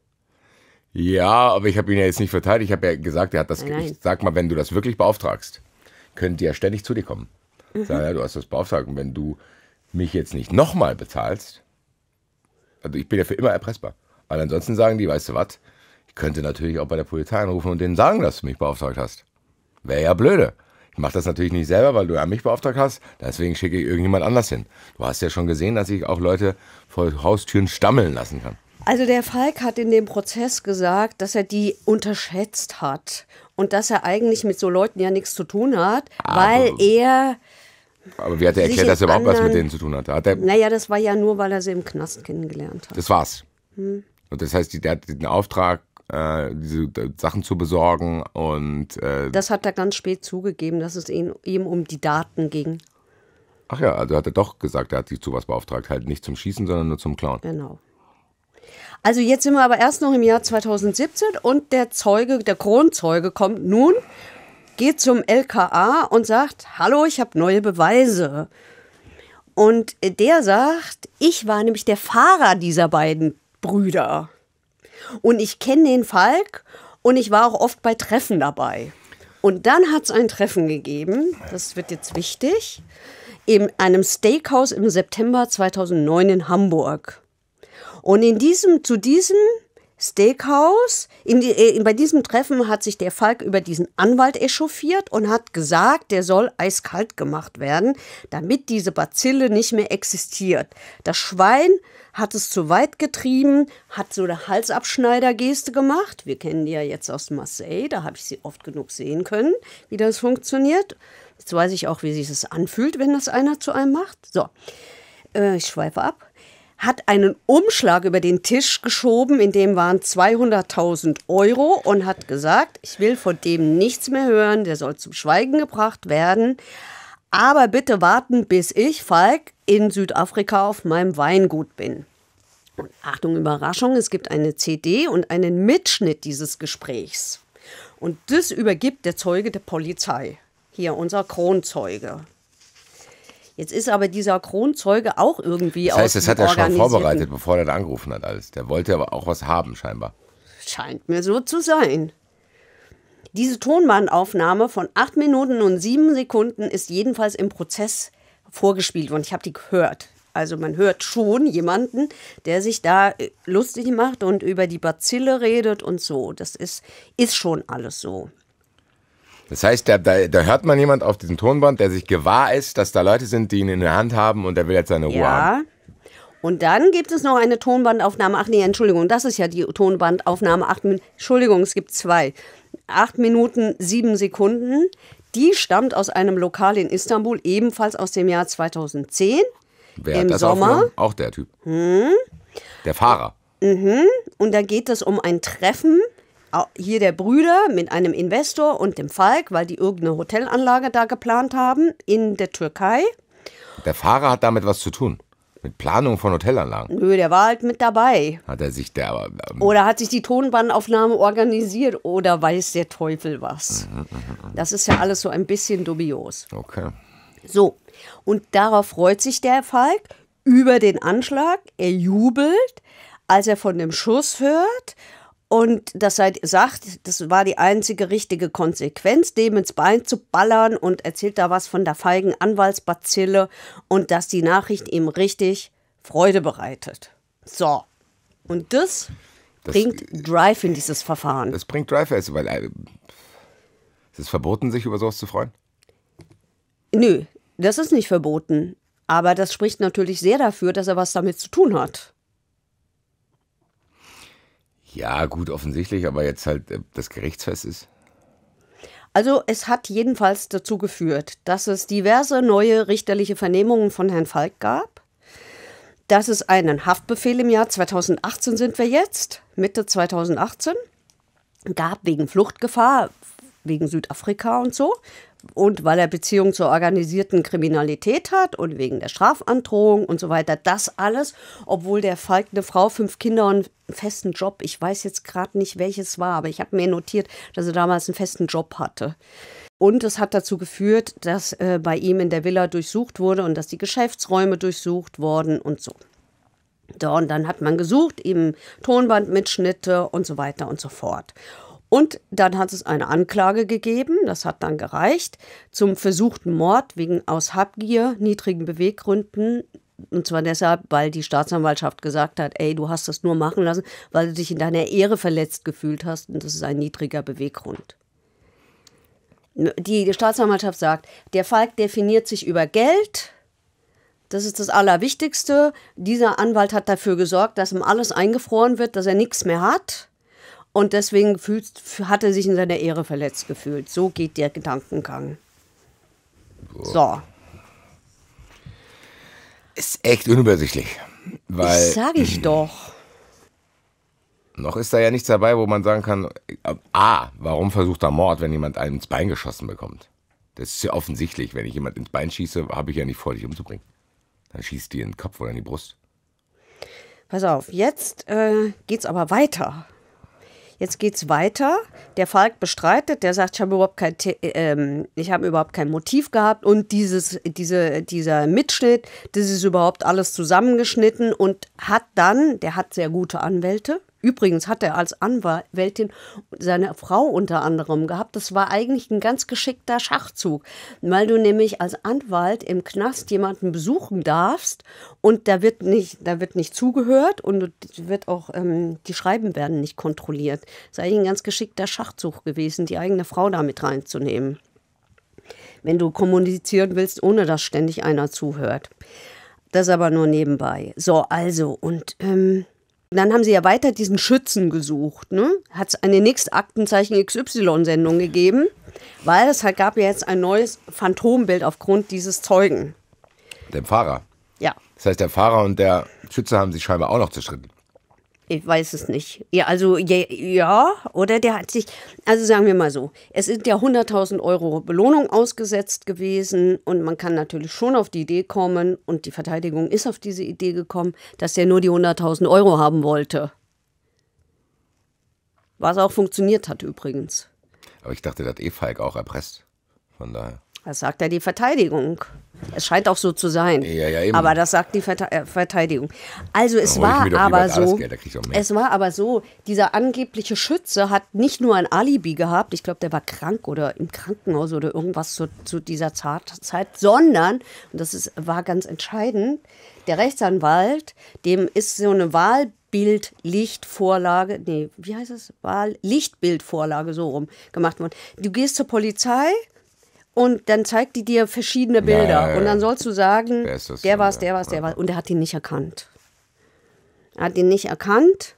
Speaker 3: Ja, aber ich habe ihn ja jetzt nicht verteilt. Ich habe ja gesagt, er hat das. Nein. Ich sag mal, wenn du das wirklich beauftragst, können die ja ständig zu dir kommen. Mhm. Sag, ja, du hast das beauftragt. Und wenn du mich jetzt nicht nochmal bezahlst, also ich bin ja für immer erpressbar. Weil ansonsten sagen die, weißt du was, ich könnte natürlich auch bei der Polizei anrufen und denen sagen, dass du mich beauftragt hast. Wäre ja blöde. Ich mache das natürlich nicht selber, weil du ja mich beauftragt hast. Deswegen schicke ich irgendjemand anders hin. Du hast ja schon gesehen, dass ich auch Leute vor Haustüren stammeln lassen kann.
Speaker 2: Also der Falk hat in dem Prozess gesagt, dass er die unterschätzt hat und dass er eigentlich mit so Leuten ja nichts zu tun hat, aber, weil er.
Speaker 3: Aber wie hat er erklärt, dass er überhaupt anderen, was mit denen zu tun hatte? hat er, naja,
Speaker 2: das war ja nur, weil er sie im Knast kennengelernt hat. Das war's. Hm.
Speaker 3: Und das heißt, der hat den Auftrag, äh, diese Sachen zu besorgen und. Äh,
Speaker 2: das hat er ganz spät zugegeben, dass es ihn, ihm um die Daten ging.
Speaker 3: Ach ja, also hat er doch gesagt, er hat sie zu was beauftragt, halt nicht zum Schießen, sondern nur zum Klauen.
Speaker 2: Genau. Also jetzt sind wir aber erst noch im Jahr 2017 und der Zeuge, der Kronzeuge kommt nun, geht zum LKA und sagt, hallo, ich habe neue Beweise. Und der sagt, ich war nämlich der Fahrer dieser beiden Brüder. Und ich kenne den Falk und ich war auch oft bei Treffen dabei. Und dann hat es ein Treffen gegeben, das wird jetzt wichtig, in einem Steakhouse im September 2009 in Hamburg. Und in diesem, zu diesem Steakhouse. In, in, äh, bei diesem Treffen hat sich der Falk über diesen Anwalt echauffiert und hat gesagt, der soll eiskalt gemacht werden, damit diese Bazille nicht mehr existiert. Das Schwein hat es zu weit getrieben, hat so eine Halsabschneidergeste gemacht. Wir kennen die ja jetzt aus Marseille, da habe ich sie oft genug sehen können, wie das funktioniert. Jetzt weiß ich auch, wie sich das anfühlt, wenn das einer zu einem macht. So, äh, ich schweife ab hat einen Umschlag über den Tisch geschoben, in dem waren 200.000 Euro und hat gesagt, ich will von dem nichts mehr hören, der soll zum Schweigen gebracht werden. Aber bitte warten, bis ich, Falk, in Südafrika auf meinem Weingut bin. Und Achtung, Überraschung, es gibt eine CD und einen Mitschnitt dieses Gesprächs. Und das übergibt der Zeuge der Polizei. Hier unser Kronzeuge. Jetzt ist aber dieser Kronzeuge auch irgendwie aus. Das heißt, aus das hat er schon vorbereitet,
Speaker 3: bevor er da angerufen hat alles. Der wollte aber auch was haben, scheinbar.
Speaker 2: Scheint mir so zu sein. Diese Tonbandaufnahme von 8 Minuten und 7 Sekunden ist jedenfalls im Prozess vorgespielt worden. Ich habe die gehört. Also man hört schon jemanden, der sich da äh, lustig macht und über die Bazille redet und so. Das ist, ist schon alles so.
Speaker 3: Das heißt, da, da, da, hört man jemand auf diesem Tonband, der sich gewahr ist, dass da Leute sind, die ihn in der Hand haben und der will jetzt seine Ruhe ja. haben.
Speaker 2: Und dann gibt es noch eine Tonbandaufnahme. Ach nee, Entschuldigung, das ist ja die Tonbandaufnahme. Acht, Entschuldigung, es gibt zwei. Acht Minuten, sieben Sekunden. Die stammt aus einem Lokal in Istanbul, ebenfalls aus dem Jahr 2010. Wer Im Sommer. Aufgenommen? Auch der Typ. Hm. Der Fahrer. Mhm. Und da geht es um ein Treffen hier der Brüder mit einem Investor und dem Falk, weil die irgendeine Hotelanlage da geplant haben in der Türkei.
Speaker 3: Der Fahrer hat damit was zu tun. Mit Planung von Hotelanlagen.
Speaker 2: Nö, der war halt mit dabei.
Speaker 3: Hat er sich der
Speaker 2: Ähm oder hat sich die Tonbandaufnahme organisiert oder weiß der Teufel was. das ist ja alles so ein bisschen dubios. Okay. So, und darauf freut sich der Falk über den Anschlag. Er jubelt, als er von dem Schuss hört und das er sagt, das war die einzige richtige Konsequenz, dem ins Bein zu ballern und erzählt da was von der feigen Anwaltsbazille und dass die Nachricht ihm richtig Freude bereitet. So. Und das, das bringt Drive in dieses Verfahren. Das bringt Drive, also, weil äh,
Speaker 3: ist es verboten, sich über sowas zu freuen?
Speaker 2: Nö, das ist nicht verboten. Aber das spricht natürlich sehr dafür, dass er was damit zu tun hat.
Speaker 3: Ja, gut, offensichtlich, aber jetzt halt äh, das Gerichtsfest ist.
Speaker 2: Also es hat jedenfalls dazu geführt, dass es diverse neue richterliche Vernehmungen von Herrn Falk gab, dass es einen Haftbefehl im Jahr 2018 sind wir jetzt, Mitte 2018, gab wegen Fluchtgefahr, wegen Südafrika und so, und weil er Beziehungen zur organisierten Kriminalität hat und wegen der Strafandrohung und so weiter. Das alles, obwohl der Falk eine Frau, fünf Kinder und einen festen Job, ich weiß jetzt gerade nicht, welches war, aber ich habe mir notiert, dass er damals einen festen Job hatte. Und es hat dazu geführt, dass äh, bei ihm in der Villa durchsucht wurde und dass die Geschäftsräume durchsucht wurden und so. Da und dann hat man gesucht, eben Tonbandmitschnitte und so weiter und so fort. Und dann hat es eine Anklage gegeben, das hat dann gereicht, zum versuchten Mord wegen aus Habgier, niedrigen Beweggründen. Und zwar deshalb, weil die Staatsanwaltschaft gesagt hat, ey, du hast das nur machen lassen, weil du dich in deiner Ehre verletzt gefühlt hast. Und das ist ein niedriger Beweggrund. Die Staatsanwaltschaft sagt, der Falk definiert sich über Geld, das ist das Allerwichtigste. Dieser Anwalt hat dafür gesorgt, dass ihm alles eingefroren wird, dass er nichts mehr hat. Und deswegen fühlt, hat er sich in seiner Ehre verletzt gefühlt. So geht der Gedankengang. Boah. So.
Speaker 3: Ist echt unübersichtlich. Weil, das sage ich doch. Noch ist da ja nichts dabei, wo man sagen kann, äh, A, warum versucht er Mord, wenn jemand einen ins Bein geschossen bekommt? Das ist ja offensichtlich. Wenn ich jemand ins Bein schieße, habe ich ja nicht vor, dich umzubringen. Dann schießt die in den Kopf oder in die Brust.
Speaker 2: Pass auf, jetzt äh, geht's aber weiter. Jetzt geht's weiter. Der Falk bestreitet, der sagt, ich habe überhaupt kein, ähm, ich habe überhaupt kein Motiv gehabt und dieses, diese, dieser Mitschnitt, das ist überhaupt alles zusammengeschnitten und hat dann, der hat sehr gute Anwälte, Übrigens hat er als Anwältin seine Frau unter anderem gehabt. Das war eigentlich ein ganz geschickter Schachzug, weil du nämlich als Anwalt im Knast jemanden besuchen darfst und da wird nicht, da wird nicht zugehört und wird auch ähm, die Schreiben werden nicht kontrolliert. Das ist eigentlich ein ganz geschickter Schachzug gewesen, die eigene Frau damit reinzunehmen. Wenn du kommunizieren willst, ohne dass ständig einer zuhört. Das aber nur nebenbei. So, also, und ähm, dann haben sie ja weiter diesen Schützen gesucht. Ne? Hat es eine nächste Aktenzeichen XY-Sendung gegeben, weil es halt gab ja jetzt ein neues Phantombild aufgrund dieses Zeugen. Dem Fahrer. Ja.
Speaker 3: Das heißt, der Fahrer und der Schütze haben sich scheinbar auch noch zerstritten.
Speaker 2: Ich weiß es nicht. Ja, also, ja, ja, oder der hat sich, also sagen wir mal so, es sind ja 100.000 Euro Belohnung ausgesetzt gewesen und man kann natürlich schon auf die Idee kommen und die Verteidigung ist auf diese Idee gekommen, dass er nur die 100.000 Euro haben wollte. Was auch funktioniert hat übrigens.
Speaker 3: Aber ich dachte, der hat eh Falk auch erpresst. Von daher.
Speaker 2: Das sagt ja die Verteidigung. Es scheint auch so zu sein. Ja, ja, eben. aber das sagt die äh, Verteidigung. Also es war aber so, es war aber so, dieser angebliche Schütze hat nicht nur ein Alibi gehabt, ich glaube, der war krank oder im Krankenhaus oder irgendwas zu, zu dieser Zeit, sondern, und das ist, war ganz entscheidend, der Rechtsanwalt, dem ist so eine Wahl Bildlichtvorlage, nee, wie heißt es? Wahl Lichtbildvorlage so rum gemacht worden. Du gehst zur Polizei und dann zeigt die dir verschiedene Bilder. Ja, und dann sollst du sagen, der war es, der war es, der war es. Und er hat ihn nicht erkannt. Er hat ihn nicht erkannt.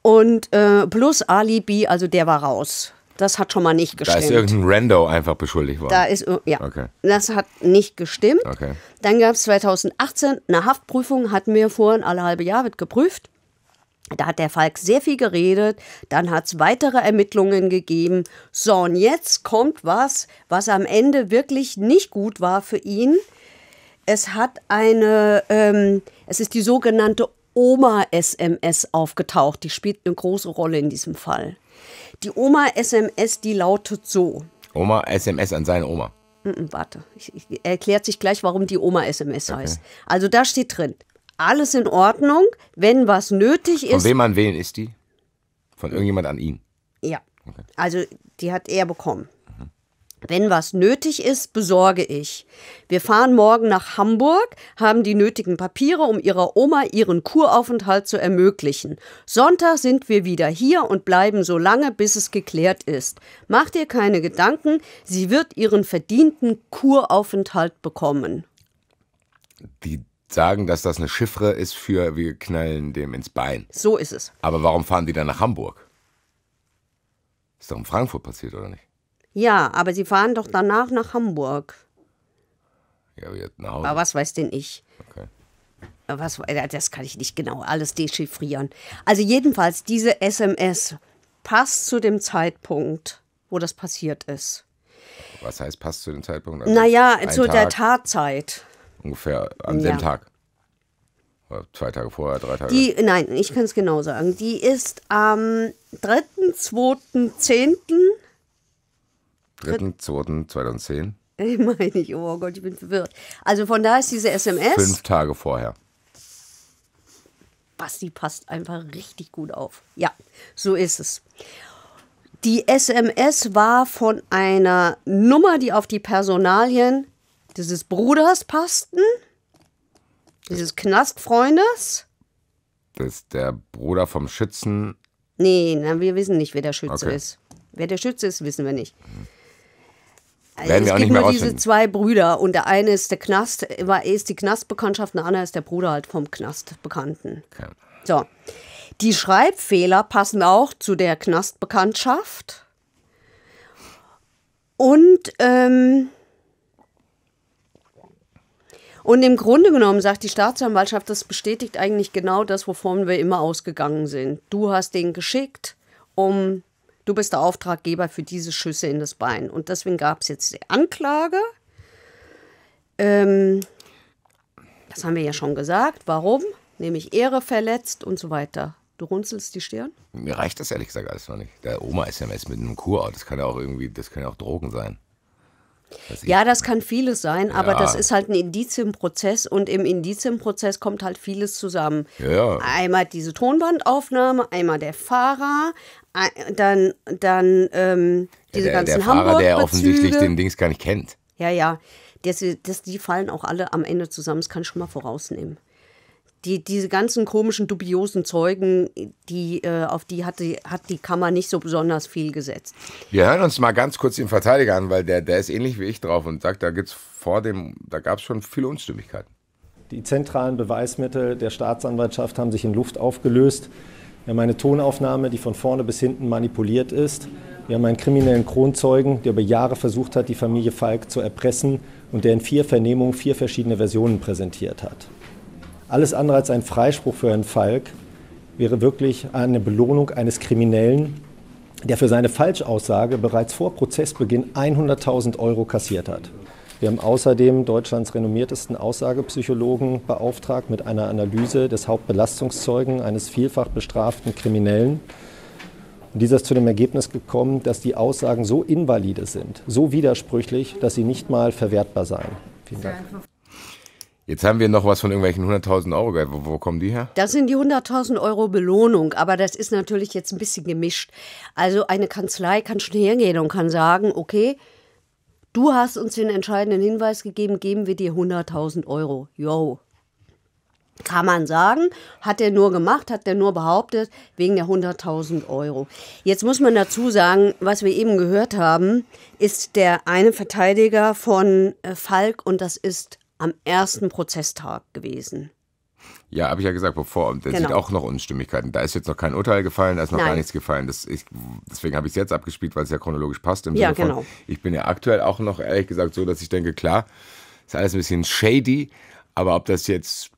Speaker 2: Und äh, plus Alibi, also der war raus. Das hat schon mal nicht gestimmt. Da ist irgendein
Speaker 3: Rando einfach beschuldigt worden. Da ist,
Speaker 2: äh, ja. Okay. Das hat nicht gestimmt. Okay. Dann gab es 2018 eine Haftprüfung, hatten wir vorhin alle halbe Jahr, wird geprüft. Da hat der Falk sehr viel geredet, dann hat es weitere Ermittlungen gegeben. So, und jetzt kommt was, was am Ende wirklich nicht gut war für ihn. Es hat eine, ähm, es ist die sogenannte Oma-SMS aufgetaucht. Die spielt eine große Rolle in diesem Fall. Die Oma-SMS, die lautet so.
Speaker 3: Oma SMS an seine Oma.
Speaker 2: Mm, mm, warte, ich, ich, erklärt sich gleich, warum die Oma SMS okay. heißt. Also da steht drin, alles in Ordnung, wenn was nötig ist. Von wem
Speaker 3: an wen ist die? Von irgendjemand an ihn?
Speaker 2: Ja. Okay. Also die hat er bekommen. Wenn was nötig ist, besorge ich. Wir fahren morgen nach Hamburg, haben die nötigen Papiere, um ihrer Oma ihren Kuraufenthalt zu ermöglichen. Sonntag sind wir wieder hier und bleiben so lange, bis es geklärt ist. Mach dir keine Gedanken, sie wird ihren verdienten Kuraufenthalt bekommen.
Speaker 3: Die sagen, dass das eine Chiffre ist für wir knallen dem ins Bein. So ist es. Aber warum fahren die dann nach Hamburg? Ist doch in Frankfurt passiert, oder nicht?
Speaker 2: Ja, aber sie fahren doch danach nach Hamburg. Ja, wir nach Hause. Aber was weiß denn ich? Okay. Was, äh, das kann ich nicht genau alles dechiffrieren. Also jedenfalls, diese SMS passt zu dem Zeitpunkt, wo das passiert ist.
Speaker 3: Was heißt passt zu dem Zeitpunkt? Also naja, zu Tag? der
Speaker 2: Tatzeit
Speaker 3: ungefähr an ja. Tag. Oder zwei Tage vorher, drei Tage. Die,
Speaker 2: nein, ich kann es genau sagen. Die ist am 3.2.10.
Speaker 3: 3.2.2010.
Speaker 2: Ich meine nicht, oh Gott, ich bin verwirrt. Also von da ist diese SMS. Fünf
Speaker 3: Tage vorher.
Speaker 2: Basti passt einfach richtig gut auf. Ja, so ist es. Die SMS war von einer Nummer, die auf die Personalien dieses Bruderspasten, dieses Knastfreundes.
Speaker 3: Das ist der Bruder vom Schützen.
Speaker 2: Nee, na, wir wissen nicht, wer der Schütze okay. ist. Wer der Schütze ist, wissen wir nicht.
Speaker 3: Also es wir gibt nicht mehr nur diese
Speaker 2: zwei Brüder und der eine ist der Knast, war ist die Knastbekanntschaft, der andere ist der Bruder halt vom Knastbekannten. Okay. So. Die Schreibfehler passen auch zu der Knastbekanntschaft. Und ähm, und im Grunde genommen sagt die Staatsanwaltschaft, das bestätigt eigentlich genau das, wovon wir immer ausgegangen sind. Du hast den geschickt, um du bist der Auftraggeber für diese Schüsse in das Bein. Und deswegen gab es jetzt die Anklage. Ähm, das haben wir ja schon gesagt. Warum? Nämlich Ehre verletzt und so weiter. Du runzelst die Stirn? Mir
Speaker 3: reicht das ehrlich gesagt alles noch nicht. Der Oma-SMS mit einem Kurort, das kann ja auch irgendwie, das können ja auch Drogen sein.
Speaker 2: Ja, das kann vieles sein, aber ja. das ist halt ein Indizienprozess und im Indizienprozess kommt halt vieles zusammen. Ja. Einmal diese Tonbandaufnahme, einmal der Fahrer, dann, dann ähm, diese ja, der, ganzen Der Fahrer, der offensichtlich den
Speaker 3: Dings gar nicht kennt.
Speaker 2: Ja, ja. Das, das, die fallen auch alle am Ende zusammen, das kann ich schon mal vorausnehmen die, diese ganzen komischen, dubiosen Zeugen, die, äh, auf die hat, die hat die Kammer nicht so besonders viel gesetzt.
Speaker 3: Wir hören uns mal ganz kurz den Verteidiger an, weil der, der ist ähnlich wie ich drauf und sagt, da gibt's vor dem, da gab es schon viele Unstimmigkeiten. Die zentralen
Speaker 1: Beweismittel der Staatsanwaltschaft haben sich in Luft aufgelöst. Wir haben eine Tonaufnahme, die von vorne bis hinten manipuliert ist. Wir haben einen kriminellen Kronzeugen, der über Jahre versucht hat, die Familie Falk zu erpressen und der in vier Vernehmungen vier verschiedene Versionen präsentiert hat. Alles andere als ein Freispruch für Herrn Falk wäre wirklich eine Belohnung eines Kriminellen, der für seine Falschaussage bereits vor Prozessbeginn 100.000 Euro kassiert hat. Wir haben außerdem Deutschlands renommiertesten Aussagepsychologen beauftragt mit einer Analyse des Hauptbelastungszeugen eines vielfach bestraften Kriminellen. Und dieser ist zu dem Ergebnis gekommen, dass die Aussagen so invalide sind, so widersprüchlich, dass sie nicht mal verwertbar seien. Vielen Dank.
Speaker 3: Jetzt haben wir noch was von irgendwelchen 100.000 Euro. Wo, wo, kommen die her?
Speaker 2: Das sind die 100.000 Euro Belohnung, aber das ist natürlich jetzt ein bisschen gemischt. Also eine Kanzlei kann schon hergehen und kann sagen, okay, du hast uns den entscheidenden Hinweis gegeben, geben wir dir 100.000 Euro. Jo. Kann man sagen, hat er nur gemacht, hat er nur behauptet, wegen der 100.000 Euro. Jetzt muss man dazu sagen, was wir eben gehört haben, ist der eine Verteidiger von äh, Falk und das ist am ersten Prozesstag gewesen.
Speaker 3: Ja, habe ich ja gesagt, bevor. Und da genau. sind auch noch Unstimmigkeiten. Da ist jetzt noch kein Urteil gefallen, da ist noch Nein. gar nichts gefallen. Das, ich, deswegen habe ich es jetzt abgespielt, weil es ja chronologisch passt. Im ja, Sinne genau. Von, ich bin ja aktuell auch noch, ehrlich gesagt, so, dass ich denke, klar, ist alles ein bisschen shady, aber ob das jetzt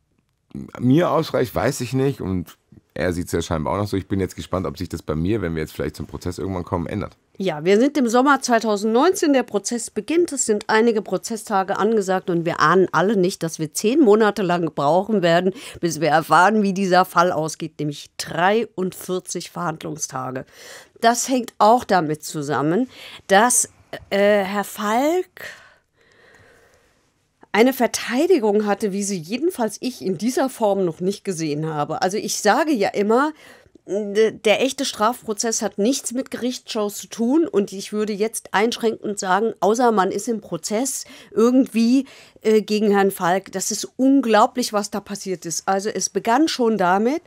Speaker 3: mir ausreicht, weiß ich nicht. Und er sieht es ja scheinbar auch noch so. Ich bin jetzt gespannt, ob sich das bei mir, wenn wir jetzt vielleicht zum Prozess irgendwann kommen, ändert.
Speaker 2: Ja, wir sind im Sommer 2019, der Prozess beginnt, es sind einige Prozesstage angesagt und wir ahnen alle nicht, dass wir zehn Monate lang brauchen werden, bis wir erfahren, wie dieser Fall ausgeht, nämlich 43 Verhandlungstage. Das hängt auch damit zusammen, dass äh, Herr Falk, eine Verteidigung hatte, wie sie jedenfalls ich in dieser Form noch nicht gesehen habe. Also ich sage ja immer, äh, der echte Strafprozess hat nichts mit Gerichtsshows zu tun und ich würde jetzt einschränkend sagen, außer man ist im Prozess irgendwie äh, gegen Herrn Falk, das ist unglaublich, was da passiert ist. Also es begann schon damit,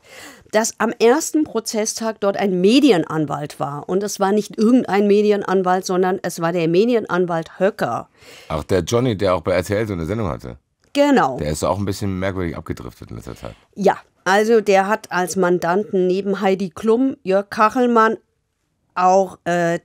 Speaker 2: dass am ersten Prozesstag dort ein Medienanwalt war und es war nicht irgendein Medienanwalt, sondern es war der Medienanwalt Höcker.
Speaker 3: Auch der Johnny, der auch bei RTL so eine Sendung hatte.
Speaker 2: Genau. Der ist
Speaker 3: auch ein bisschen merkwürdig abgedriftet in letzter
Speaker 2: Zeit. Ja, also der hat als Mandanten neben Heidi Klum, Jörg Kachelmann, auch äh,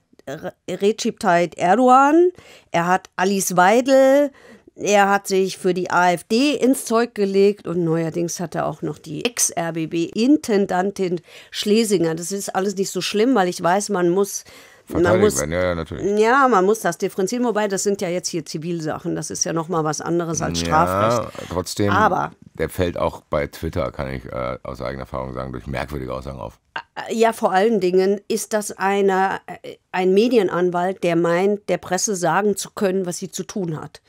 Speaker 2: Recep Tayyip Erdogan, er hat Alice Weidel, er hat sich für die AfD ins Zeug gelegt und neuerdings hat er auch noch die Ex-RBB-Intendantin Schlesinger. Das ist alles nicht so schlimm, weil ich weiß, man muss verteidigt muss, werden. Ja, ja, natürlich. Ja, man muss das differenzieren, wobei das sind ja jetzt hier Zivilsachen, das ist ja nochmal was anderes als ja, Strafrecht.
Speaker 3: Trotzdem, Aber, der fällt auch bei Twitter, kann ich äh, aus eigener Erfahrung sagen, durch merkwürdige Aussagen auf.
Speaker 2: Äh, ja, vor allen Dingen ist das einer, äh, ein Medienanwalt, der meint, der Presse sagen zu können, was sie zu tun hat.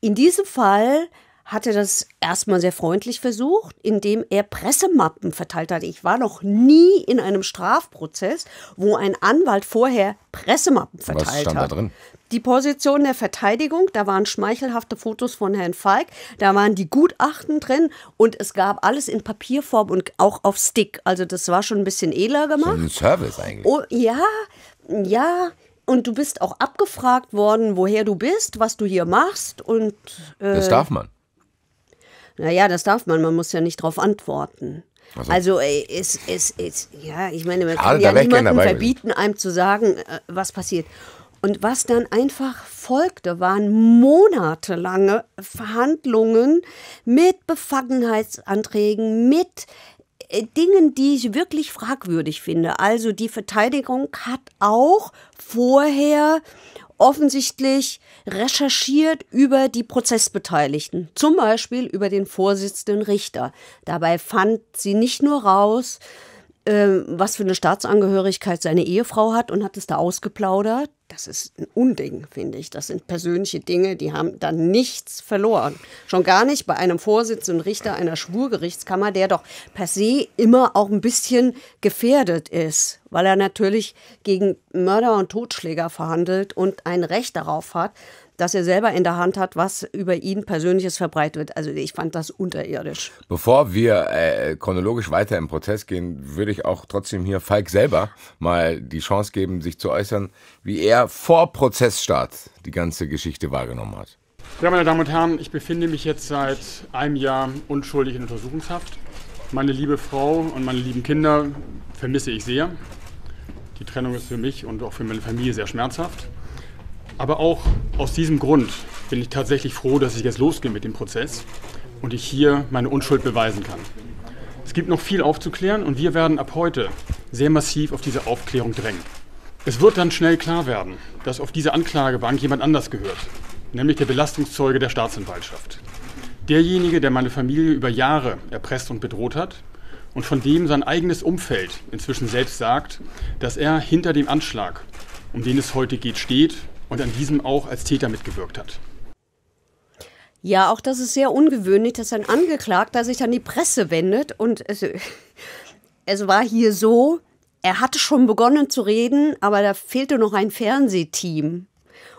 Speaker 2: In diesem Fall hatte das erstmal sehr freundlich versucht, indem er Pressemappen verteilt hat. Ich war noch nie in einem Strafprozess, wo ein Anwalt vorher Pressemappen verteilt hat. Was stand hat. Da drin? Die Position der Verteidigung, da waren schmeichelhafte Fotos von Herrn Falk, da waren die Gutachten drin und es gab alles in Papierform und auch auf Stick. Also das war schon ein bisschen edler gemacht. ein
Speaker 3: Service eigentlich.
Speaker 2: Oh, ja, ja und du bist auch abgefragt worden, woher du bist, was du hier machst und äh, das darf man. Naja, das darf man, man muss ja nicht darauf antworten. Also, also äh, es, es, es, ja, ich meine, man kann ja niemandem verbieten, einem zu sagen, äh, was passiert. Und was dann einfach folgte, waren monatelange Verhandlungen mit Befangenheitsanträgen, mit äh, Dingen, die ich wirklich fragwürdig finde. Also die Verteidigung hat auch vorher offensichtlich recherchiert über die Prozessbeteiligten, zum Beispiel über den Vorsitzenden Richter. Dabei fand sie nicht nur raus, äh, was für eine Staatsangehörigkeit seine Ehefrau hat und hat es da ausgeplaudert, das ist ein Unding, finde ich. Das sind persönliche Dinge, die haben da nichts verloren. Schon gar nicht bei einem Vorsitzenden Richter einer Schwurgerichtskammer, der doch per se immer auch ein bisschen gefährdet ist, weil er natürlich gegen Mörder und Totschläger verhandelt und ein Recht darauf hat, dass er selber in der Hand hat, was über ihn Persönliches verbreitet wird. Also ich fand das unterirdisch.
Speaker 3: Bevor wir äh, chronologisch weiter im Prozess gehen, würde ich auch trotzdem hier Falk selber mal die Chance geben, sich zu äußern, wie er vor Prozessstart die ganze Geschichte wahrgenommen hat.
Speaker 1: Ja, meine Damen und Herren, ich befinde mich jetzt seit einem Jahr unschuldig in Untersuchungshaft. Meine liebe
Speaker 3: Frau und meine
Speaker 1: lieben Kinder vermisse ich sehr. Die Trennung ist für mich und auch für meine Familie sehr schmerzhaft. Aber auch aus diesem Grund bin ich tatsächlich froh, dass ich jetzt losgehe mit dem Prozess und ich hier meine Unschuld beweisen kann. Es gibt noch viel aufzuklären und wir werden ab heute sehr massiv auf diese Aufklärung drängen. Es wird dann schnell klar werden, dass auf diese Anklagebank jemand anders gehört, nämlich der Belastungszeuge der Staatsanwaltschaft. Derjenige, der meine Familie über Jahre erpresst und bedroht hat und von dem sein eigenes Umfeld inzwischen selbst sagt, dass er hinter dem Anschlag, um den es heute geht, steht und an diesem auch als Täter mitgewirkt hat.
Speaker 2: Ja, auch das ist sehr ungewöhnlich, dass ein Angeklagter sich an die Presse wendet und es, es war hier so, er hatte schon begonnen zu reden, aber da fehlte noch ein Fernsehteam.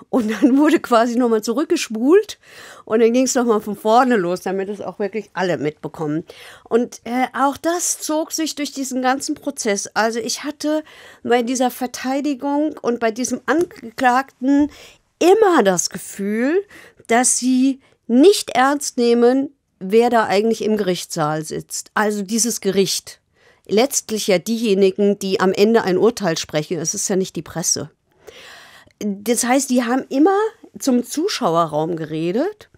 Speaker 2: Und dann wurde quasi nochmal zurückgespult und dann ging es nochmal von vorne los, damit es auch wirklich alle mitbekommen. Und äh, auch das zog sich durch diesen ganzen Prozess. Also ich hatte bei dieser Verteidigung und bei diesem Angeklagten immer das Gefühl, dass sie nicht ernst nehmen, wer da eigentlich im Gerichtssaal sitzt. Also dieses Gericht. Letztlich ja diejenigen, die am Ende ein Urteil sprechen. Es ist ja nicht die Presse das heißt, die haben immer zum Zuschauerraum geredet.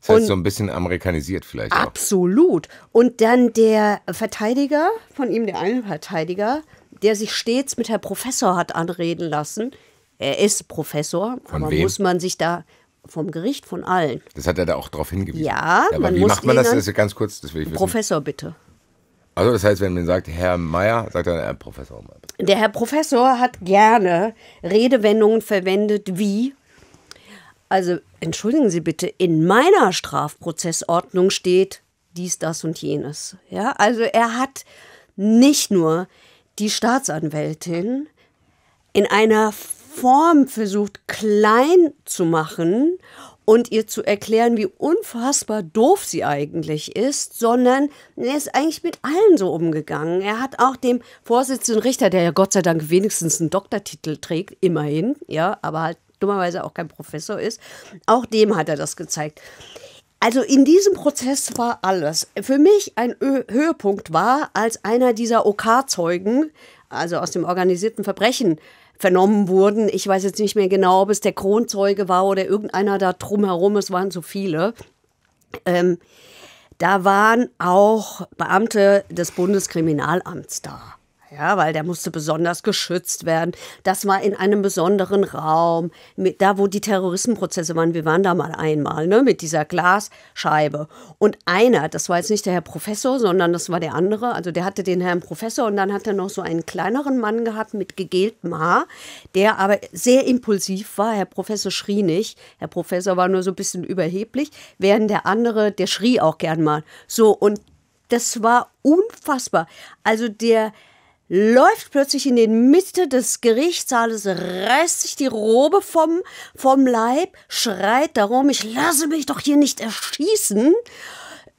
Speaker 2: Das heißt, und so ein
Speaker 3: bisschen amerikanisiert vielleicht.
Speaker 2: Absolut. Auch. Und dann der Verteidiger von ihm, der eine Verteidiger, der sich stets mit Herr Professor hat anreden lassen. Er ist Professor, von aber wem? muss man sich da vom Gericht, von allen.
Speaker 3: Das hat er da auch drauf hingewiesen. Ja, ja aber wie macht man das? das ganz kurz, das will ich wissen. Professor, bitte. Also das heißt, wenn man sagt, Herr Meier, sagt dann Herr äh, Professor
Speaker 2: Der Herr Professor hat gerne Redewendungen verwendet wie, also entschuldigen Sie bitte, in meiner Strafprozessordnung steht dies, das und jenes. Ja, also er hat nicht nur die Staatsanwältin in einer Form versucht klein zu machen und ihr zu erklären, wie unfassbar doof sie eigentlich ist, sondern er ist eigentlich mit allen so umgegangen. Er hat auch dem Vorsitzenden Richter, der ja Gott sei Dank wenigstens einen Doktortitel trägt, immerhin, ja, aber halt dummerweise auch kein Professor ist, auch dem hat er das gezeigt. Also in diesem Prozess war alles. Für mich ein Ö Höhepunkt war, als einer dieser OK-Zeugen, OK also aus dem organisierten Verbrechen vernommen wurden. Ich weiß jetzt nicht mehr genau, ob es der Kronzeuge war oder irgendeiner da drumherum, es waren so viele. Ähm, da waren auch Beamte des Bundeskriminalamts da ja, weil der musste besonders geschützt werden. Das war in einem besonderen Raum, mit, da wo die Terroristenprozesse waren. Wir waren da mal einmal, ne, mit dieser Glasscheibe. Und einer, das war jetzt nicht der Herr Professor, sondern das war der andere, also der hatte den Herrn Professor und dann hat er noch so einen kleineren Mann gehabt mit gegeltem Haar, der aber sehr impulsiv war. Herr Professor schrie nicht. Herr Professor war nur so ein bisschen überheblich, während der andere, der schrie auch gern mal. So, und das war unfassbar. Also der läuft plötzlich in den Mitte des Gerichtssaales, reißt sich die Robe vom, vom Leib, schreit darum, ich lasse mich doch hier nicht erschießen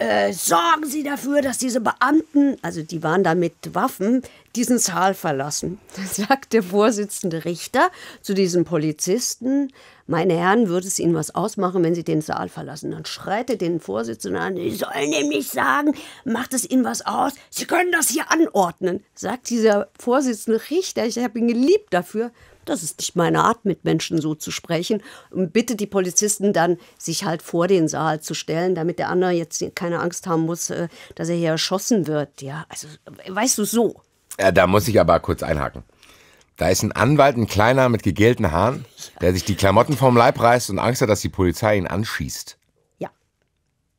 Speaker 2: äh, sorgen Sie dafür, dass diese Beamten, also die waren da mit Waffen, diesen Saal verlassen. Da sagt der Vorsitzende Richter zu diesen Polizisten, meine Herren, würde es Ihnen was ausmachen, wenn Sie den Saal verlassen? Dann schreit er den Vorsitzenden an, Sie sollen nämlich sagen, macht es Ihnen was aus, Sie können das hier anordnen, sagt dieser Vorsitzende Richter, ich habe ihn geliebt dafür, das ist nicht meine Art, mit Menschen so zu sprechen. Und bitte die Polizisten dann, sich halt vor den Saal zu stellen, damit der andere jetzt keine Angst haben muss, äh, dass er hier erschossen wird. Ja, also weißt du, so.
Speaker 3: Ja, da muss ich aber kurz einhaken. Da ist ein Anwalt, ein Kleiner mit gegelten Haaren, der sich die Klamotten vom Leib reißt und Angst hat, dass die Polizei ihn anschießt. Ja.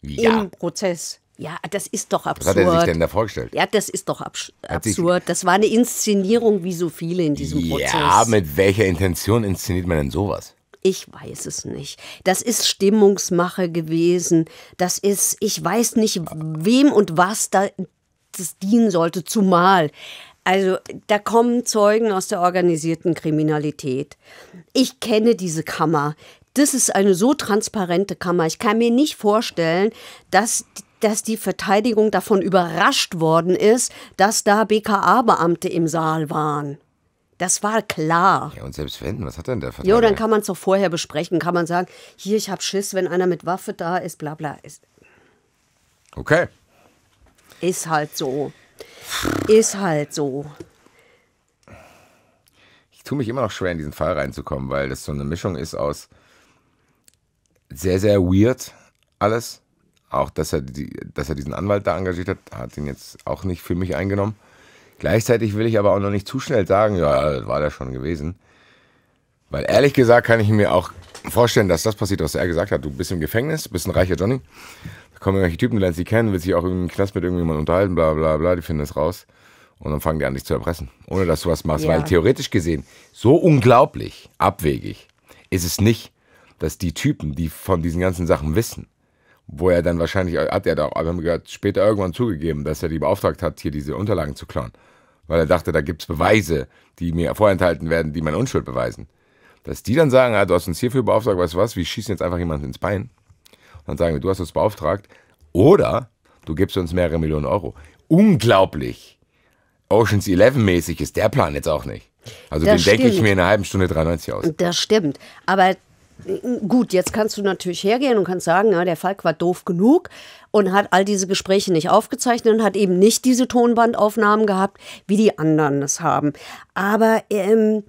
Speaker 3: ja.
Speaker 2: Im Prozess. Ja, das ist doch absurd. Was hat er sich denn da vorgestellt? Ja, das ist doch absurd. Das war eine Inszenierung wie so viele in diesem ja, Prozess. Ja,
Speaker 3: mit welcher Intention inszeniert man denn sowas?
Speaker 2: Ich weiß es nicht. Das ist Stimmungsmache gewesen. Das ist, ich weiß nicht, wem und was da das dienen sollte, zumal. Also da kommen Zeugen aus der organisierten Kriminalität. Ich kenne diese Kammer. Das ist eine so transparente Kammer. Ich kann mir nicht vorstellen, dass dass die Verteidigung davon überrascht worden ist, dass da BKA-Beamte im Saal waren. Das war klar.
Speaker 3: Ja, und selbst wenn, was hat denn der Verteidiger? Ja, dann
Speaker 2: kann man es doch vorher besprechen, kann man sagen, hier, ich habe Schiss, wenn einer mit Waffe da ist, bla bla. Ist. Okay. Ist halt so. Ist halt so.
Speaker 3: Ich tue mich immer noch schwer, in diesen Fall reinzukommen, weil das so eine Mischung ist aus sehr, sehr weird alles auch, dass er, die, dass er diesen Anwalt da engagiert hat, hat ihn jetzt auch nicht für mich eingenommen. Gleichzeitig will ich aber auch noch nicht zu schnell sagen, ja, das war der schon gewesen. Weil ehrlich gesagt kann ich mir auch vorstellen, dass das passiert, was er gesagt hat. Du bist im Gefängnis, bist ein reicher Johnny. Da kommen irgendwelche Typen, du lernst sie kennen, willst dich auch im Knast mit irgendjemandem unterhalten, bla bla bla, die finden es raus. Und dann fangen die an, dich zu erpressen. Ohne dass du was machst. Ja. Weil theoretisch gesehen, so unglaublich abwegig ist es nicht, dass die Typen, die von diesen ganzen Sachen wissen, wo er dann wahrscheinlich, hat er da doch, haben gehört, später irgendwann zugegeben, dass er die beauftragt hat, hier diese Unterlagen zu klauen. Weil er dachte, da gibt es Beweise, die mir vorenthalten werden, die meine Unschuld beweisen. Dass die dann sagen, ah, du hast uns hierfür beauftragt, weißt du was, wir schießen jetzt einfach jemanden ins Bein. Und dann sagen wir, du hast uns beauftragt. Oder du gibst uns mehrere Millionen Euro. Unglaublich. Oceans 11 mäßig ist der Plan jetzt auch nicht. Also das den denke ich mir in einer halben Stunde 93 aus.
Speaker 2: Das stimmt. Aber Gut, jetzt kannst du natürlich hergehen und kannst sagen, ja, der Falk war doof genug und hat all diese Gespräche nicht aufgezeichnet und hat eben nicht diese Tonbandaufnahmen gehabt, wie die anderen das haben. Aber ähm,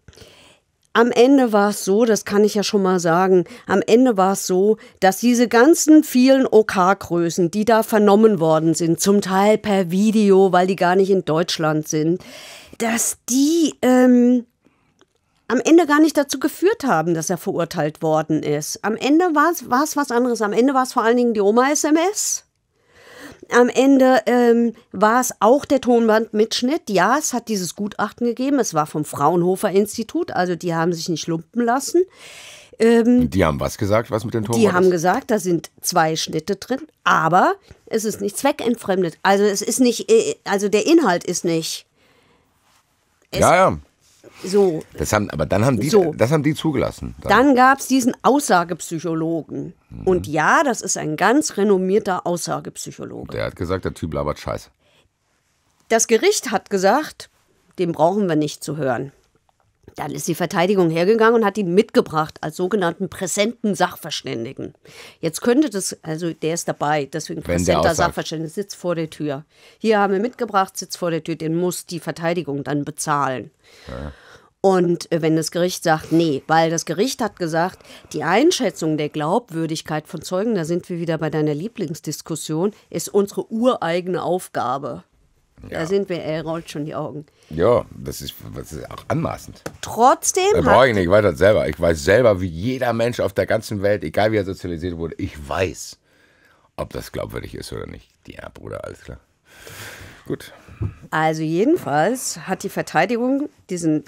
Speaker 2: am Ende war es so, das kann ich ja schon mal sagen, am Ende war es so, dass diese ganzen vielen OK-Größen, die da vernommen worden sind, zum Teil per Video, weil die gar nicht in Deutschland sind, dass die ähm, am Ende gar nicht dazu geführt haben, dass er verurteilt worden ist. Am Ende war es was anderes. Am Ende war es vor allen Dingen die Oma-SMS. Am Ende ähm, war es auch der Tonbandmitschnitt. Ja, es hat dieses Gutachten gegeben. Es war vom Fraunhofer Institut, also die haben sich nicht lumpen lassen. Ähm,
Speaker 3: die haben was gesagt, was mit den Tonband? Die haben ist?
Speaker 2: gesagt, da sind zwei Schnitte drin, aber es ist nicht zweckentfremdet. Also es ist nicht, äh, also der Inhalt ist nicht. ja, ja. So.
Speaker 3: Das haben, aber dann haben die, so. das haben die zugelassen. Dann,
Speaker 2: dann gab es diesen Aussagepsychologen. Mhm. Und ja, das ist ein ganz renommierter Aussagepsychologe.
Speaker 3: Der hat gesagt, der Typ labert Scheiße.
Speaker 2: Das Gericht hat gesagt, den brauchen wir nicht zu hören. Dann ist die Verteidigung hergegangen und hat ihn mitgebracht als sogenannten präsenten Sachverständigen. Jetzt könnte das, also der ist dabei, deswegen präsenter Sachverständiger sitzt vor der Tür. Hier haben wir mitgebracht, sitzt vor der Tür, den muss die Verteidigung dann bezahlen. Ja. Und äh, wenn das Gericht sagt, nee, weil das Gericht hat gesagt, die Einschätzung der Glaubwürdigkeit von Zeugen, da sind wir wieder bei deiner Lieblingsdiskussion, ist unsere ureigene Aufgabe. Ja. Da sind wir, er rollt schon die Augen.
Speaker 3: Ja, das ist, das ist auch anmaßend.
Speaker 2: Trotzdem. Da brauche ich
Speaker 3: nicht, ich weiß das selber. Ich weiß selber, wie jeder Mensch auf der ganzen Welt, egal wie er sozialisiert wurde, ich weiß, ob das glaubwürdig ist oder nicht. Ja, Bruder, alles klar.
Speaker 2: Gut. Also jedenfalls hat die Verteidigung diesen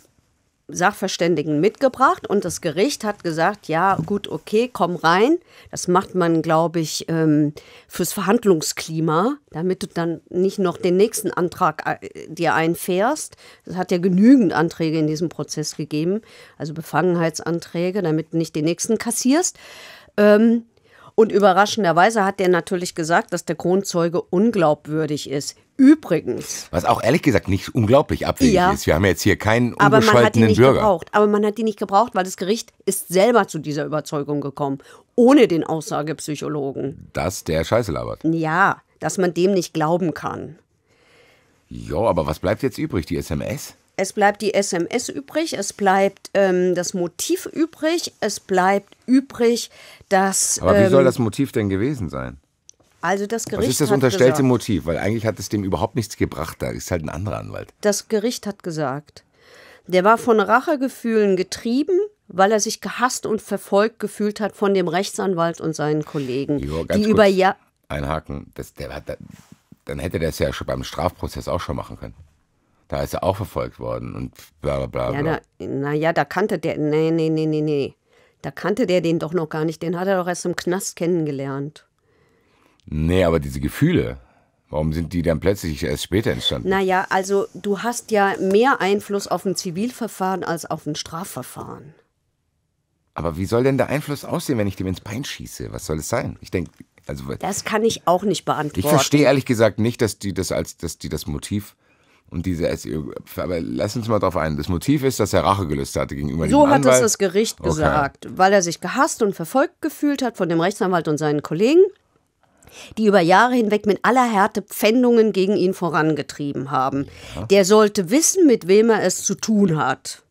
Speaker 2: Sachverständigen mitgebracht und das Gericht hat gesagt, ja gut, okay, komm rein. Das macht man, glaube ich, ähm, fürs Verhandlungsklima, damit du dann nicht noch den nächsten Antrag äh, dir einfährst. Es hat ja genügend Anträge in diesem Prozess gegeben, also Befangenheitsanträge, damit du nicht den nächsten kassierst. Ähm, und überraschenderweise hat er natürlich gesagt, dass der Kronzeuge unglaubwürdig ist. Übrigens.
Speaker 3: Was auch ehrlich gesagt nicht unglaublich abwegig ja. ist. Wir haben jetzt hier keinen unbescholtenen Bürger. Gebraucht.
Speaker 2: Aber man hat die nicht gebraucht, weil das Gericht ist selber zu dieser Überzeugung gekommen. Ohne den Aussagepsychologen.
Speaker 3: Dass der Scheiße labert.
Speaker 2: Ja, dass man dem nicht glauben kann.
Speaker 3: Ja, aber was bleibt jetzt übrig? Die SMS?
Speaker 2: Es bleibt die SMS übrig, es bleibt ähm, das Motiv übrig, es bleibt übrig, dass. Aber wie ähm, soll das
Speaker 3: Motiv denn gewesen sein?
Speaker 2: Also das Gericht. Was ist das unterstellte gesagt,
Speaker 3: Motiv? Weil eigentlich hat es dem überhaupt nichts gebracht. Da ist halt ein anderer Anwalt.
Speaker 2: Das Gericht hat gesagt, der war von Rachegefühlen getrieben, weil er sich gehasst und verfolgt gefühlt hat von dem Rechtsanwalt und seinen Kollegen, jo, die über ja
Speaker 3: einhaken. Das, der hat, dann hätte der es ja schon beim Strafprozess auch schon machen können. Da ist er auch verfolgt worden und bla bla bla. Ja,
Speaker 2: da, naja, da kannte der. Nee, nee, nee, nee, nee. Da kannte der den doch noch gar nicht. Den hat er doch erst im Knast kennengelernt.
Speaker 3: Nee, aber diese Gefühle, Warum sind die dann plötzlich erst später entstanden?
Speaker 2: Naja, also du hast ja mehr Einfluss auf ein Zivilverfahren als auf ein Strafverfahren.
Speaker 3: Aber wie soll denn der Einfluss aussehen, wenn ich dem ins Bein schieße? Was soll es sein? Ich denke, also. Das
Speaker 2: kann ich auch nicht beantworten. Ich verstehe
Speaker 3: ehrlich gesagt nicht, dass die das als, dass die das Motiv und diese, e aber lass uns mal drauf ein. Das Motiv ist, dass er Rache gelöst hatte gegenüber so dem Anwalt. So hat es das Gericht okay. gesagt,
Speaker 2: weil er sich gehasst und verfolgt gefühlt hat von dem Rechtsanwalt und seinen Kollegen die über Jahre hinweg mit aller Härte Pfändungen gegen ihn vorangetrieben haben. Ja. Der sollte wissen, mit wem er es zu tun hat.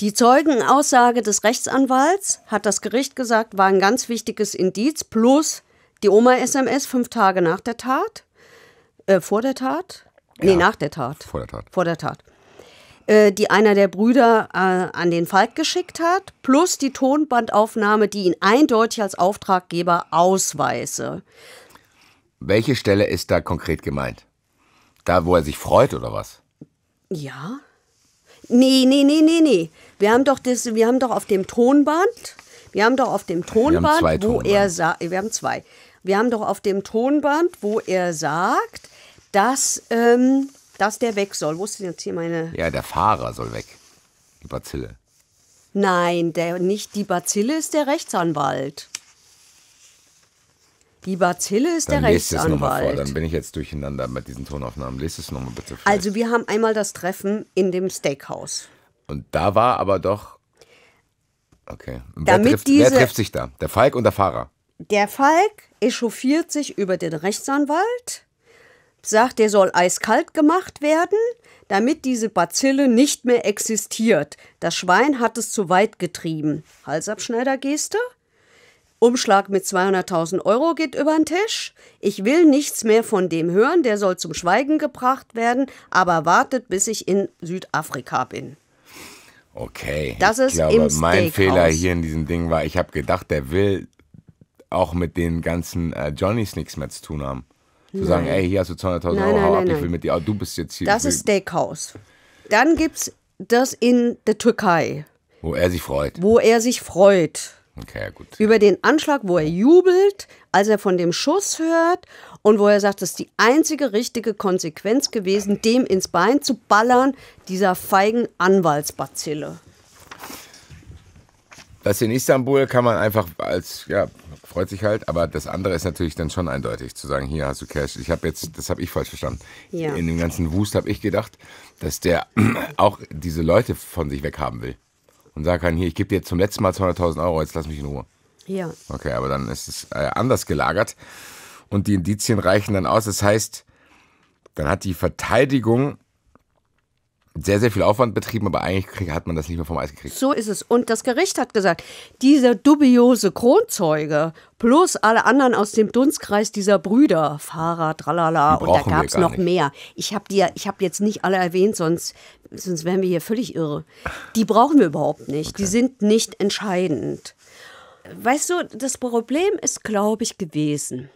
Speaker 2: Die Zeugenaussage des Rechtsanwalts, hat das Gericht gesagt, war ein ganz wichtiges Indiz, plus die Oma-SMS fünf Tage nach der Tat, äh, vor der Tat, Nee, ja, nach der Tat. Vor der Tat. Vor der Tat äh, die einer der Brüder äh, an den Falk geschickt hat, plus die Tonbandaufnahme, die ihn eindeutig als Auftraggeber ausweise.
Speaker 3: Welche Stelle ist da konkret gemeint? Da, wo er sich freut oder was?
Speaker 2: Ja. Nee, nee, nee, nee, nee. Wir haben doch, das, wir haben doch auf dem Tonband, wir haben doch auf dem Tonband, wo Tonband. er sagt, wir haben zwei. Wir haben doch auf dem Tonband, wo er sagt, dass ähm, dass der weg soll. Wo ist denn jetzt hier meine.
Speaker 3: Ja, der Fahrer soll weg. Die Bazille.
Speaker 2: Nein, der, nicht die Bazille ist der Rechtsanwalt. Die Bazille ist dann der lest Rechtsanwalt. Es noch mal vor. Dann
Speaker 3: bin ich jetzt durcheinander mit diesen Tonaufnahmen. Lest es nochmal bitte vor.
Speaker 2: Also wir haben einmal das Treffen in dem Steakhouse.
Speaker 3: Und da war aber doch. Okay. Damit wer, trifft, diese, wer trifft sich da? Der Falk und der Fahrer.
Speaker 2: Der Falk echauffiert sich über den Rechtsanwalt sagt, der soll eiskalt gemacht werden, damit diese Bazille nicht mehr existiert. Das Schwein hat es zu weit getrieben. Halsabschneidergeste. Umschlag mit 200.000 Euro geht über den Tisch. Ich will nichts mehr von dem hören, der soll zum Schweigen gebracht werden, aber wartet, bis ich in Südafrika bin.
Speaker 3: Okay. Das ist ich glaube, mein Fehler hier in diesem Ding war, ich habe gedacht, der will auch mit den ganzen äh, Johnnies nichts mehr zu tun haben. Zu sagen, ey, hier hast du 200.000 Euro, nein, hau ab, ich will mit dir, du bist jetzt hier. Das ist
Speaker 2: Steakhouse. Dann gibt es das in der Türkei.
Speaker 3: Wo er sich freut.
Speaker 2: Wo er sich freut. Okay, gut. Über den Anschlag, wo er jubelt, als er von dem Schuss hört und wo er sagt, das ist die einzige richtige Konsequenz gewesen, dem ins Bein zu ballern, dieser feigen Anwaltsbazille.
Speaker 3: Das in Istanbul kann man einfach als, ja, freut sich halt, aber das andere ist natürlich dann schon eindeutig, zu sagen, hier hast du Cash. Ich habe jetzt, das habe ich falsch verstanden. Ja. In dem ganzen Wust habe ich gedacht, dass der auch diese Leute von sich weghaben will und sagen kann, hier, ich gebe dir zum letzten Mal 200.000 Euro, jetzt lass mich in Ruhe. Ja. Okay, aber dann ist es äh, anders gelagert und die Indizien reichen dann aus. Das heißt, dann hat die Verteidigung sehr, sehr viel Aufwand betrieben, aber eigentlich hat man das nicht mehr vom Eis gekriegt.
Speaker 2: So ist es. Und das Gericht hat gesagt, dieser dubiose Kronzeuge plus alle anderen aus dem Dunstkreis dieser Brüder, Fahrer, tralala, und da gab es noch nicht. mehr. Ich habe hab jetzt nicht alle erwähnt, sonst, sonst wären wir hier völlig irre. Die brauchen wir überhaupt nicht. Okay. Die sind nicht entscheidend. Weißt du, das Problem ist, glaube ich, gewesen,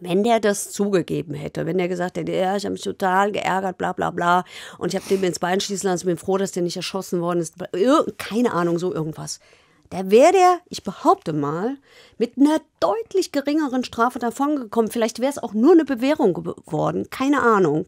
Speaker 2: wenn der das zugegeben hätte, wenn der gesagt hätte, ja, ich habe mich total geärgert, bla bla bla, und ich habe dem ins Bein schießen lassen, bin froh, dass der nicht erschossen worden ist, keine Ahnung, so irgendwas. Da wäre der, ich behaupte mal, mit einer deutlich geringeren Strafe davongekommen. Vielleicht wäre es auch nur eine Bewährung geworden, keine Ahnung.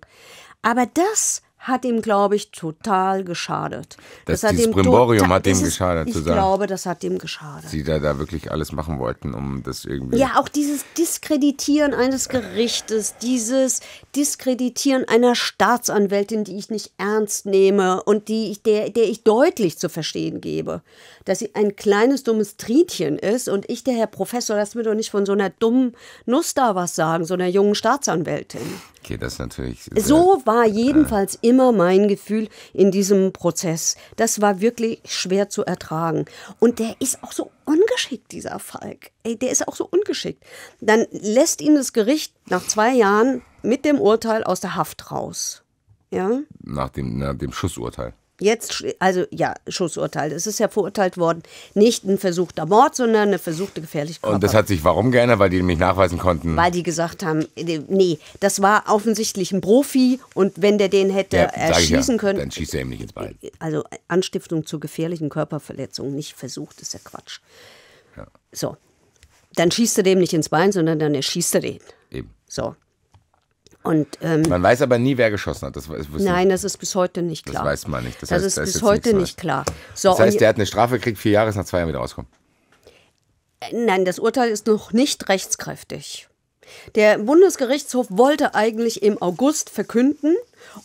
Speaker 2: Aber das hat ihm, glaube ich, total geschadet. Das, das hat dieses Brimborium hat ihm geschadet, zu sagen. Ich glaube, das hat ihm geschadet.
Speaker 3: Sie da, da wirklich alles machen wollten, um das irgendwie.
Speaker 2: Ja, auch dieses Diskreditieren eines Gerichtes, dieses Diskreditieren einer Staatsanwältin, die ich nicht ernst nehme und die der, der ich deutlich zu verstehen gebe dass sie ein kleines dummes Trietchen ist und ich, der Herr Professor, lass mir doch nicht von so einer dummen Nuss da was sagen, so einer jungen Staatsanwältin.
Speaker 3: Okay, das ist natürlich.
Speaker 2: Sehr, so war äh, jedenfalls äh. immer mein Gefühl in diesem Prozess. Das war wirklich schwer zu ertragen. Und der ist auch so ungeschickt, dieser Falk. Ey, der ist auch so ungeschickt. Dann lässt ihn das Gericht nach zwei Jahren mit dem Urteil aus der Haft raus. Ja?
Speaker 3: Nach dem, nach dem Schussurteil.
Speaker 2: Jetzt, also ja, Schussurteil. Es ist ja verurteilt worden. Nicht ein versuchter Mord, sondern eine versuchte gefährliche Körper. Und das hat
Speaker 3: sich warum geändert? Weil die nämlich nachweisen konnten.
Speaker 2: Weil die gesagt haben, äh, nee, das war offensichtlich ein Profi und wenn der den hätte ja, erschießen ja, können. Dann schießt er ihm nicht ins Bein. Äh, also Anstiftung zur gefährlichen Körperverletzung nicht versucht, ist ja Quatsch. Ja. So. Dann schießt er dem nicht ins Bein, sondern dann erschießt er den. Eben. So. Und, ähm, man weiß
Speaker 3: aber nie, wer geschossen hat. Das, das nein, das
Speaker 2: ist bis heute nicht klar. Das weiß man nicht. Das, das heißt, ist bis ist heute nicht klar. So, das heißt, der hat
Speaker 3: eine Strafe gekriegt, vier Jahre, ist nach zwei Jahren wieder rauskommen.
Speaker 2: Äh, nein, das Urteil ist noch nicht rechtskräftig. Der Bundesgerichtshof wollte eigentlich im August verkünden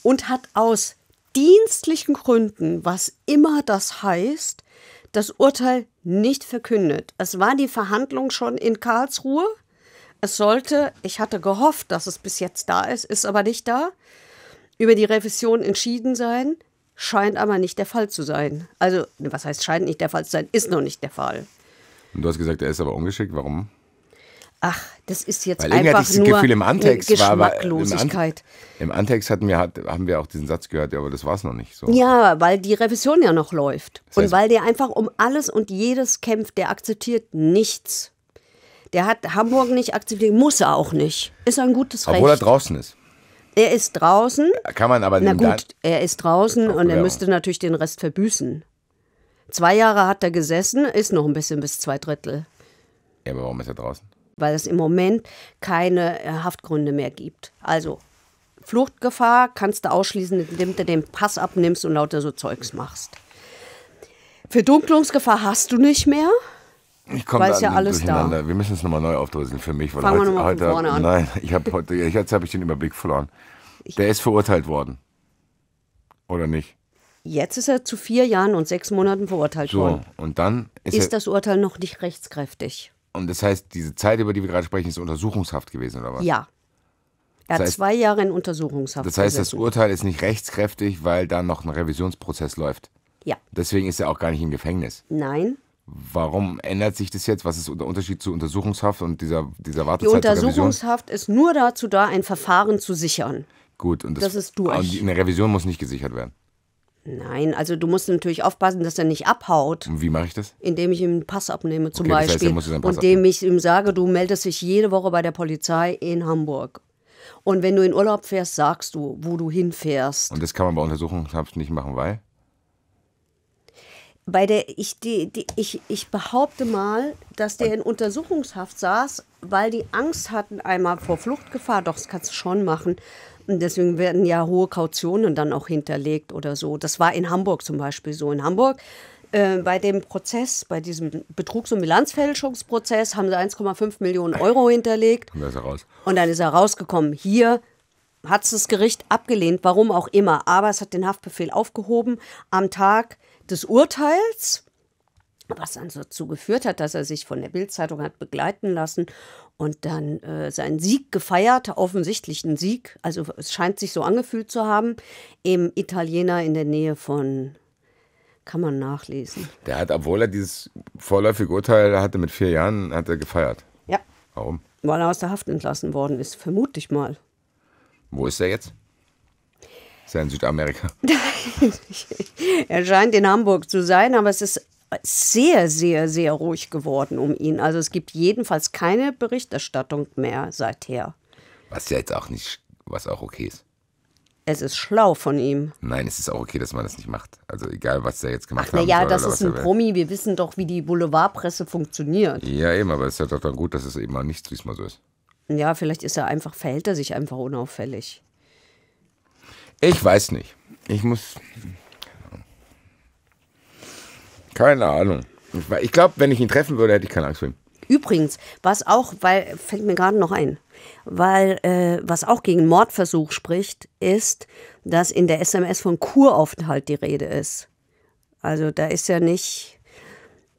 Speaker 2: und hat aus dienstlichen Gründen, was immer das heißt, das Urteil nicht verkündet. Es war die Verhandlung schon in Karlsruhe es sollte, ich hatte gehofft, dass es bis jetzt da ist, ist aber nicht da, über die Revision entschieden sein, scheint aber nicht der Fall zu sein. Also, was heißt scheint nicht der Fall zu sein, ist noch nicht der Fall.
Speaker 3: Und du hast gesagt, er ist aber ungeschickt, warum?
Speaker 2: Ach, das ist jetzt Weil einfach hatte ich nur Gefühl, im Antext Geschmacklosigkeit.
Speaker 3: War, im, Ant Im Antext hatten wir, haben wir auch diesen Satz gehört, aber das war es noch nicht so.
Speaker 2: Ja, weil die Revision ja noch läuft. Das heißt, und weil der einfach um alles und jedes kämpft, der akzeptiert nichts. Der hat Hamburg nicht akzeptiert, muss er auch nicht. Ist ein gutes Recht. Obwohl er draußen ist. Er ist draußen.
Speaker 3: Kann man aber nicht. Na gut,
Speaker 2: er ist draußen und er müsste natürlich den Rest verbüßen. Zwei Jahre hat er gesessen, ist noch ein bisschen bis zwei Drittel. Ja, aber warum ist er draußen? Weil es im Moment keine äh, Haftgründe mehr gibt. Also, Fluchtgefahr kannst du ausschließen, indem du den Pass abnimmst und lauter so Zeugs machst. Verdunklungsgefahr hast du nicht mehr.
Speaker 3: Ich komme da ja alles durcheinander. Da. Wir müssen es nochmal neu aufdröseln für mich. Weil Fangen heute, wir nochmal heute, vorne an. Nein, ich hab heute, jetzt habe ich den Überblick verloren. Ich Der ist verurteilt worden. Oder nicht?
Speaker 2: Jetzt ist er zu vier Jahren und sechs Monaten verurteilt so, worden.
Speaker 3: Und dann ist, ist
Speaker 2: das Urteil noch nicht rechtskräftig.
Speaker 3: Und das heißt, diese Zeit, über die wir gerade sprechen, ist untersuchungshaft gewesen, oder was? Ja. Er
Speaker 2: das hat heißt, zwei Jahre in Untersuchungshaft. Das heißt, gesessen. das
Speaker 3: Urteil ist nicht rechtskräftig, weil da noch ein Revisionsprozess läuft. Ja. Deswegen ist er auch gar nicht im Gefängnis. Nein, Warum ändert sich das jetzt? Was ist der Unterschied zu Untersuchungshaft und dieser, dieser Wartezeit? Die Untersuchungshaft
Speaker 2: ist nur dazu da, ein Verfahren zu sichern.
Speaker 3: Gut, und das, das ist durch. Und eine Revision muss nicht gesichert werden.
Speaker 2: Nein, also du musst natürlich aufpassen, dass er nicht abhaut. Und Wie mache ich das? Indem ich ihm einen Pass abnehme zum okay, Beispiel. Das heißt, er indem ich ihm sage, du meldest dich jede Woche bei der Polizei in Hamburg. Und wenn du in Urlaub fährst, sagst du, wo du hinfährst.
Speaker 3: Und das kann man bei Untersuchungshaft nicht machen, weil?
Speaker 2: bei der ich, die, die, ich, ich behaupte mal, dass der in Untersuchungshaft saß, weil die Angst hatten, einmal vor Fluchtgefahr, doch das kannst du schon machen. Und deswegen werden ja hohe Kautionen dann auch hinterlegt oder so. Das war in Hamburg zum Beispiel so. In Hamburg äh, bei dem Prozess, bei diesem Betrugs- und Bilanzfälschungsprozess, haben sie 1,5 Millionen Euro hinterlegt. Und dann ist er raus. Und dann ist er rausgekommen. Hier hat es das Gericht abgelehnt, warum auch immer. Aber es hat den Haftbefehl aufgehoben. Am Tag des Urteils, was dann dazu geführt hat, dass er sich von der Bildzeitung hat begleiten lassen und dann äh, seinen Sieg gefeiert, offensichtlich einen Sieg, also es scheint sich so angefühlt zu haben, im Italiener in der Nähe von kann man nachlesen.
Speaker 3: Der hat, obwohl er dieses vorläufige Urteil hatte mit vier Jahren, hat er gefeiert.
Speaker 2: Ja. Warum? Weil er aus der Haft entlassen worden ist, vermute ich mal.
Speaker 3: Wo ist er jetzt? in Südamerika.
Speaker 2: er scheint in Hamburg zu sein, aber es ist sehr, sehr, sehr ruhig geworden um ihn. Also es gibt jedenfalls keine Berichterstattung mehr seither.
Speaker 3: Was ja jetzt auch nicht, was auch okay ist.
Speaker 2: Es ist schlau von ihm.
Speaker 3: Nein, es ist auch okay, dass man das nicht macht. Also egal, was er jetzt gemacht hat. Naja, das ist ein Promi.
Speaker 2: Wir wissen doch, wie die Boulevardpresse funktioniert.
Speaker 3: Ja, eben, aber es ist ja doch dann gut, dass es eben mal nicht diesmal so ist.
Speaker 2: Ja, vielleicht ist er einfach, verhält er sich einfach unauffällig.
Speaker 3: Ich weiß nicht. Ich muss. Keine Ahnung. Ich glaube, wenn ich ihn treffen würde, hätte ich keine Angst vor ihm.
Speaker 2: Übrigens, was auch, weil, fängt mir gerade noch ein, weil, äh, was auch gegen Mordversuch spricht, ist, dass in der SMS von Kuraufenthalt die Rede ist. Also da ist ja nicht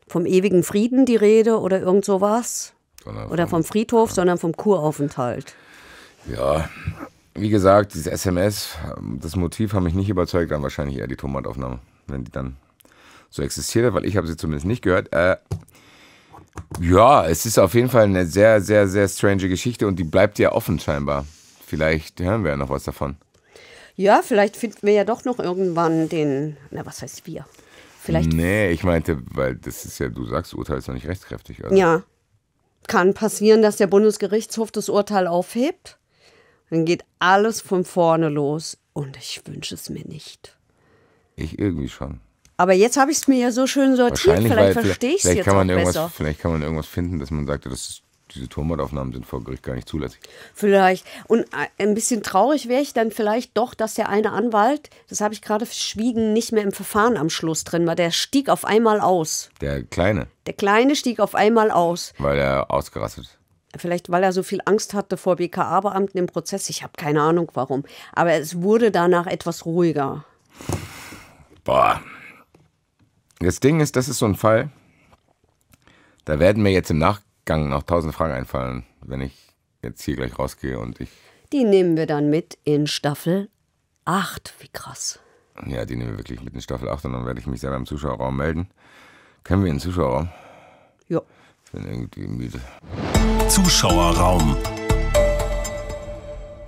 Speaker 2: vom ewigen Frieden die Rede oder irgend sowas. oder vom, vom Friedhof, ja. sondern vom Kuraufenthalt.
Speaker 3: Ja, wie gesagt, dieses SMS, das Motiv haben mich nicht überzeugt, dann wahrscheinlich eher die Tomataufnahme, wenn die dann so existiert weil ich habe sie zumindest nicht gehört. Äh, ja, es ist auf jeden Fall eine sehr, sehr, sehr strange Geschichte und die bleibt ja offen scheinbar. Vielleicht hören wir ja noch was davon.
Speaker 2: Ja, vielleicht finden wir ja doch noch irgendwann den, na was heißt wir? Vielleicht.
Speaker 3: Nee, ich meinte, weil das ist ja, du sagst, Urteil ist noch nicht rechtskräftig. Also. Ja.
Speaker 2: Kann passieren, dass der Bundesgerichtshof das Urteil aufhebt. Dann geht alles von vorne los und ich wünsche es mir nicht.
Speaker 3: Ich irgendwie schon.
Speaker 2: Aber jetzt habe ich es mir ja so schön sortiert, vielleicht verstehe ich es jetzt kann man irgendwas,
Speaker 3: Vielleicht kann man irgendwas finden, dass man sagt, das diese Turmbadaufnahmen sind vor Gericht gar nicht zulässig.
Speaker 2: Vielleicht. Und äh, ein bisschen traurig wäre ich dann vielleicht doch, dass der eine Anwalt, das habe ich gerade verschwiegen, nicht mehr im Verfahren am Schluss drin war. Der stieg auf einmal aus. Der Kleine? Der Kleine stieg auf einmal aus.
Speaker 3: Weil er ausgerastet ist.
Speaker 2: Vielleicht, weil er so viel Angst hatte vor BKA-Beamten im Prozess. Ich habe keine Ahnung warum. Aber es wurde danach etwas ruhiger. Boah.
Speaker 3: Das Ding ist, das ist so ein Fall, da werden mir jetzt im Nachgang noch tausend Fragen einfallen, wenn ich jetzt hier gleich rausgehe und ich.
Speaker 2: Die nehmen wir dann mit in Staffel 8. Wie krass.
Speaker 3: Ja, die nehmen wir wirklich mit in Staffel 8 und dann werde ich mich selber im Zuschauerraum melden. Können wir in den Zuschauerraum? Ja bin irgendwie müde. Zuschauerraum.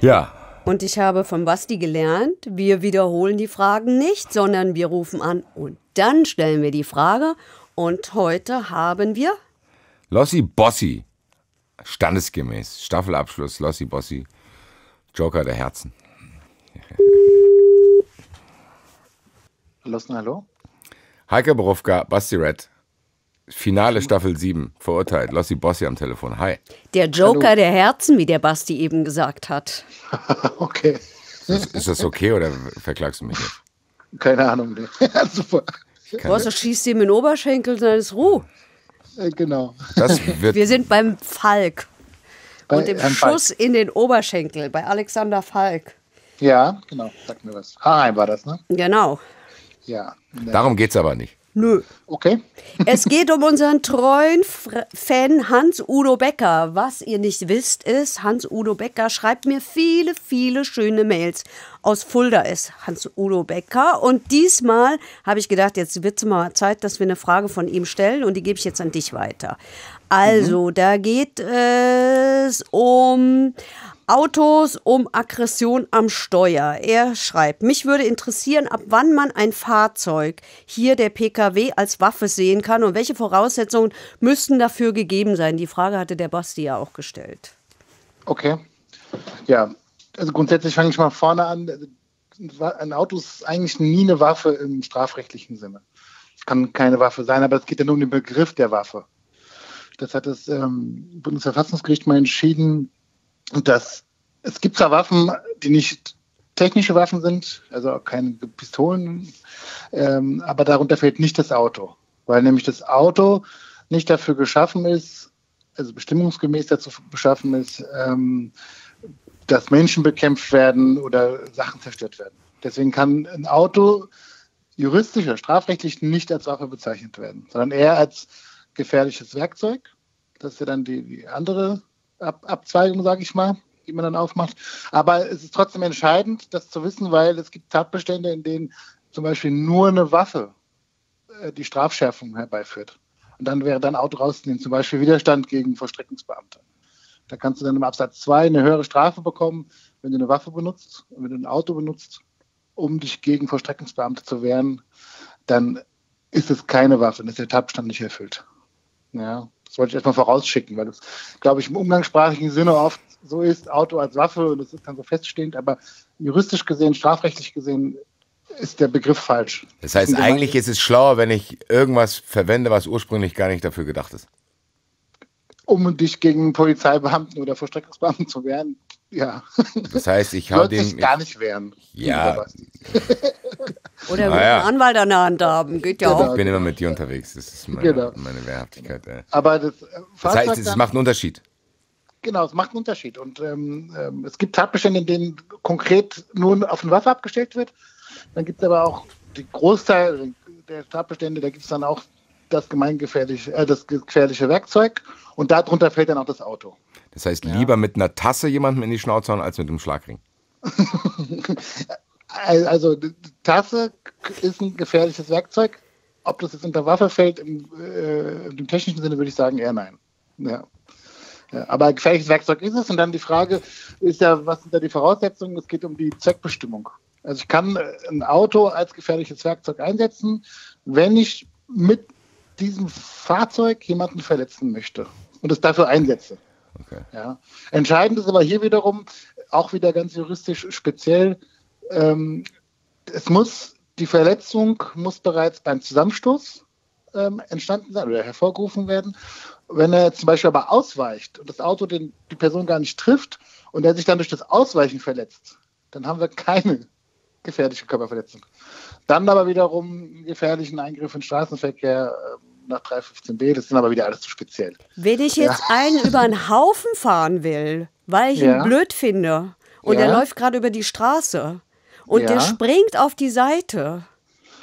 Speaker 3: Ja.
Speaker 2: Und ich habe von Basti gelernt, wir wiederholen die Fragen nicht, sondern wir rufen an und dann stellen wir die Frage. Und heute haben wir
Speaker 3: Lossi Bossi. Standesgemäß. Staffelabschluss. Lossi Bossi. Joker der Herzen. Lossi, hallo. Heike Borowka, Basti Red. Finale Staffel 7 verurteilt. Lossi Bossi am Telefon. Hi.
Speaker 2: Der Joker Hallo. der Herzen, wie der Basti eben gesagt hat. okay. Ist das,
Speaker 3: ist das, okay oder verklagst du mich jetzt? Keine
Speaker 1: Ahnung. Super.
Speaker 2: Boah, so schießt ihm in den Oberschenkel, dann ist Ruhe. Äh, genau. Wir sind beim Falk. Bei und dem Herrn Schuss Falk. in den Oberschenkel bei Alexander Falk. Ja, genau. Sag mir was. Ah, war das, ne? Genau. Ja.
Speaker 3: Darum geht es aber nicht.
Speaker 2: Nö. Okay. Es geht um unseren treuen Fan Hans-Udo Becker. Was ihr nicht wisst, ist, Hans-Udo Becker schreibt mir viele, viele schöne Mails. Aus Fulda ist Hans-Udo Becker. Und diesmal habe ich gedacht, jetzt wird es mal Zeit, dass wir eine Frage von ihm stellen und die gebe ich jetzt an dich weiter. Also, mhm. da geht es um Autos um Aggression am Steuer. Er schreibt, mich würde interessieren, ab wann man ein Fahrzeug, hier der Pkw, als Waffe sehen kann und welche Voraussetzungen müssten dafür gegeben sein. Die Frage hatte der Basti ja auch gestellt.
Speaker 1: Okay. Ja, also grundsätzlich fange ich mal vorne an. Ein Auto ist eigentlich nie eine Waffe im strafrechtlichen Sinne. Es kann keine Waffe sein, aber es geht ja nur um den Begriff der Waffe. Das hat das ähm, Bundesverfassungsgericht mal entschieden, dass es gibt zwar Waffen, die nicht technische Waffen sind, also keine Pistolen, ähm, aber darunter fällt nicht das Auto, weil nämlich das Auto nicht dafür geschaffen ist, also bestimmungsgemäß dazu beschaffen ist, ähm, dass Menschen bekämpft werden oder Sachen zerstört werden. Deswegen kann ein Auto juristisch oder strafrechtlich nicht als Waffe bezeichnet werden, sondern eher als gefährliches Werkzeug. Das ist ja dann die, die andere Ab Abzweigung, sage ich mal, die man dann aufmacht. Aber es ist trotzdem entscheidend, das zu wissen, weil es gibt Tatbestände, in denen zum Beispiel nur eine Waffe äh, die Strafschärfung herbeiführt. Und dann wäre dann Auto rauszunehmen, zum Beispiel Widerstand gegen Verstreckungsbeamte. Da kannst du dann im Absatz 2 eine höhere Strafe bekommen, wenn du eine Waffe benutzt und wenn du ein Auto benutzt, um dich gegen Verstreckungsbeamte zu wehren, dann ist es keine Waffe, dann ist der Tatbestand nicht erfüllt. Ja. Das wollte ich erstmal vorausschicken, weil das, glaube ich, im umgangssprachigen Sinne oft so ist, Auto als Waffe und das ist dann so feststehend, aber juristisch gesehen, strafrechtlich gesehen, ist der Begriff falsch.
Speaker 3: Das heißt, eigentlich ist es schlauer, wenn ich irgendwas verwende, was ursprünglich gar nicht dafür gedacht ist.
Speaker 1: Um dich gegen Polizeibeamten oder Verstreckungsbeamten zu wehren, ja. Das heißt, ich habe den. Ich, gar nicht wehren. Ja.
Speaker 2: Oder ah, naja. einen Anwalt an der Hand haben, geht ja genau. auch. Ich
Speaker 3: bin immer mit dir unterwegs, das ist meine, genau. meine Wehrhaftigkeit. Ey. Aber das, äh,
Speaker 2: das heißt, es macht
Speaker 3: einen Unterschied.
Speaker 1: Genau, es macht einen Unterschied. Und ähm, ähm, es gibt Tatbestände, in denen konkret nur auf eine Waffe abgestellt wird. Dann gibt es aber auch den Großteil also der Tatbestände, da gibt es dann auch das gemeingefährliche, äh, das gefährliche Werkzeug und darunter fällt dann auch das Auto.
Speaker 3: Das heißt, ja. lieber mit einer Tasse jemandem in die Schnauze hauen als mit einem Schlagring.
Speaker 1: also Tasse ist ein gefährliches Werkzeug. Ob das jetzt unter Waffe fällt, im, äh, im technischen Sinne würde ich sagen, eher nein. Ja. ja. aber gefährliches Werkzeug ist es. Und dann die Frage ist ja, was sind da die Voraussetzungen? Es geht um die Zweckbestimmung. Also ich kann äh, ein Auto als gefährliches Werkzeug einsetzen, wenn ich mit diesem Fahrzeug jemanden verletzen möchte und es dafür einsetze. Okay. Ja. Entscheidend ist aber hier wiederum, auch wieder ganz juristisch speziell, ähm, es muss, die Verletzung muss bereits beim Zusammenstoß ähm, entstanden sein oder hervorgerufen werden. Wenn er zum Beispiel aber ausweicht und das Auto den, die Person gar nicht trifft und er sich dann durch das Ausweichen verletzt, dann haben wir keine gefährliche Körperverletzung. Dann aber wiederum gefährlichen Eingriff in Straßenverkehr ähm, nach 315b, das sind aber wieder alles zu speziell.
Speaker 2: Wenn ich jetzt ja. einen über einen Haufen fahren will, weil ich ja. ihn blöd finde und ja. er läuft gerade über die Straße, und ja. der springt auf die Seite.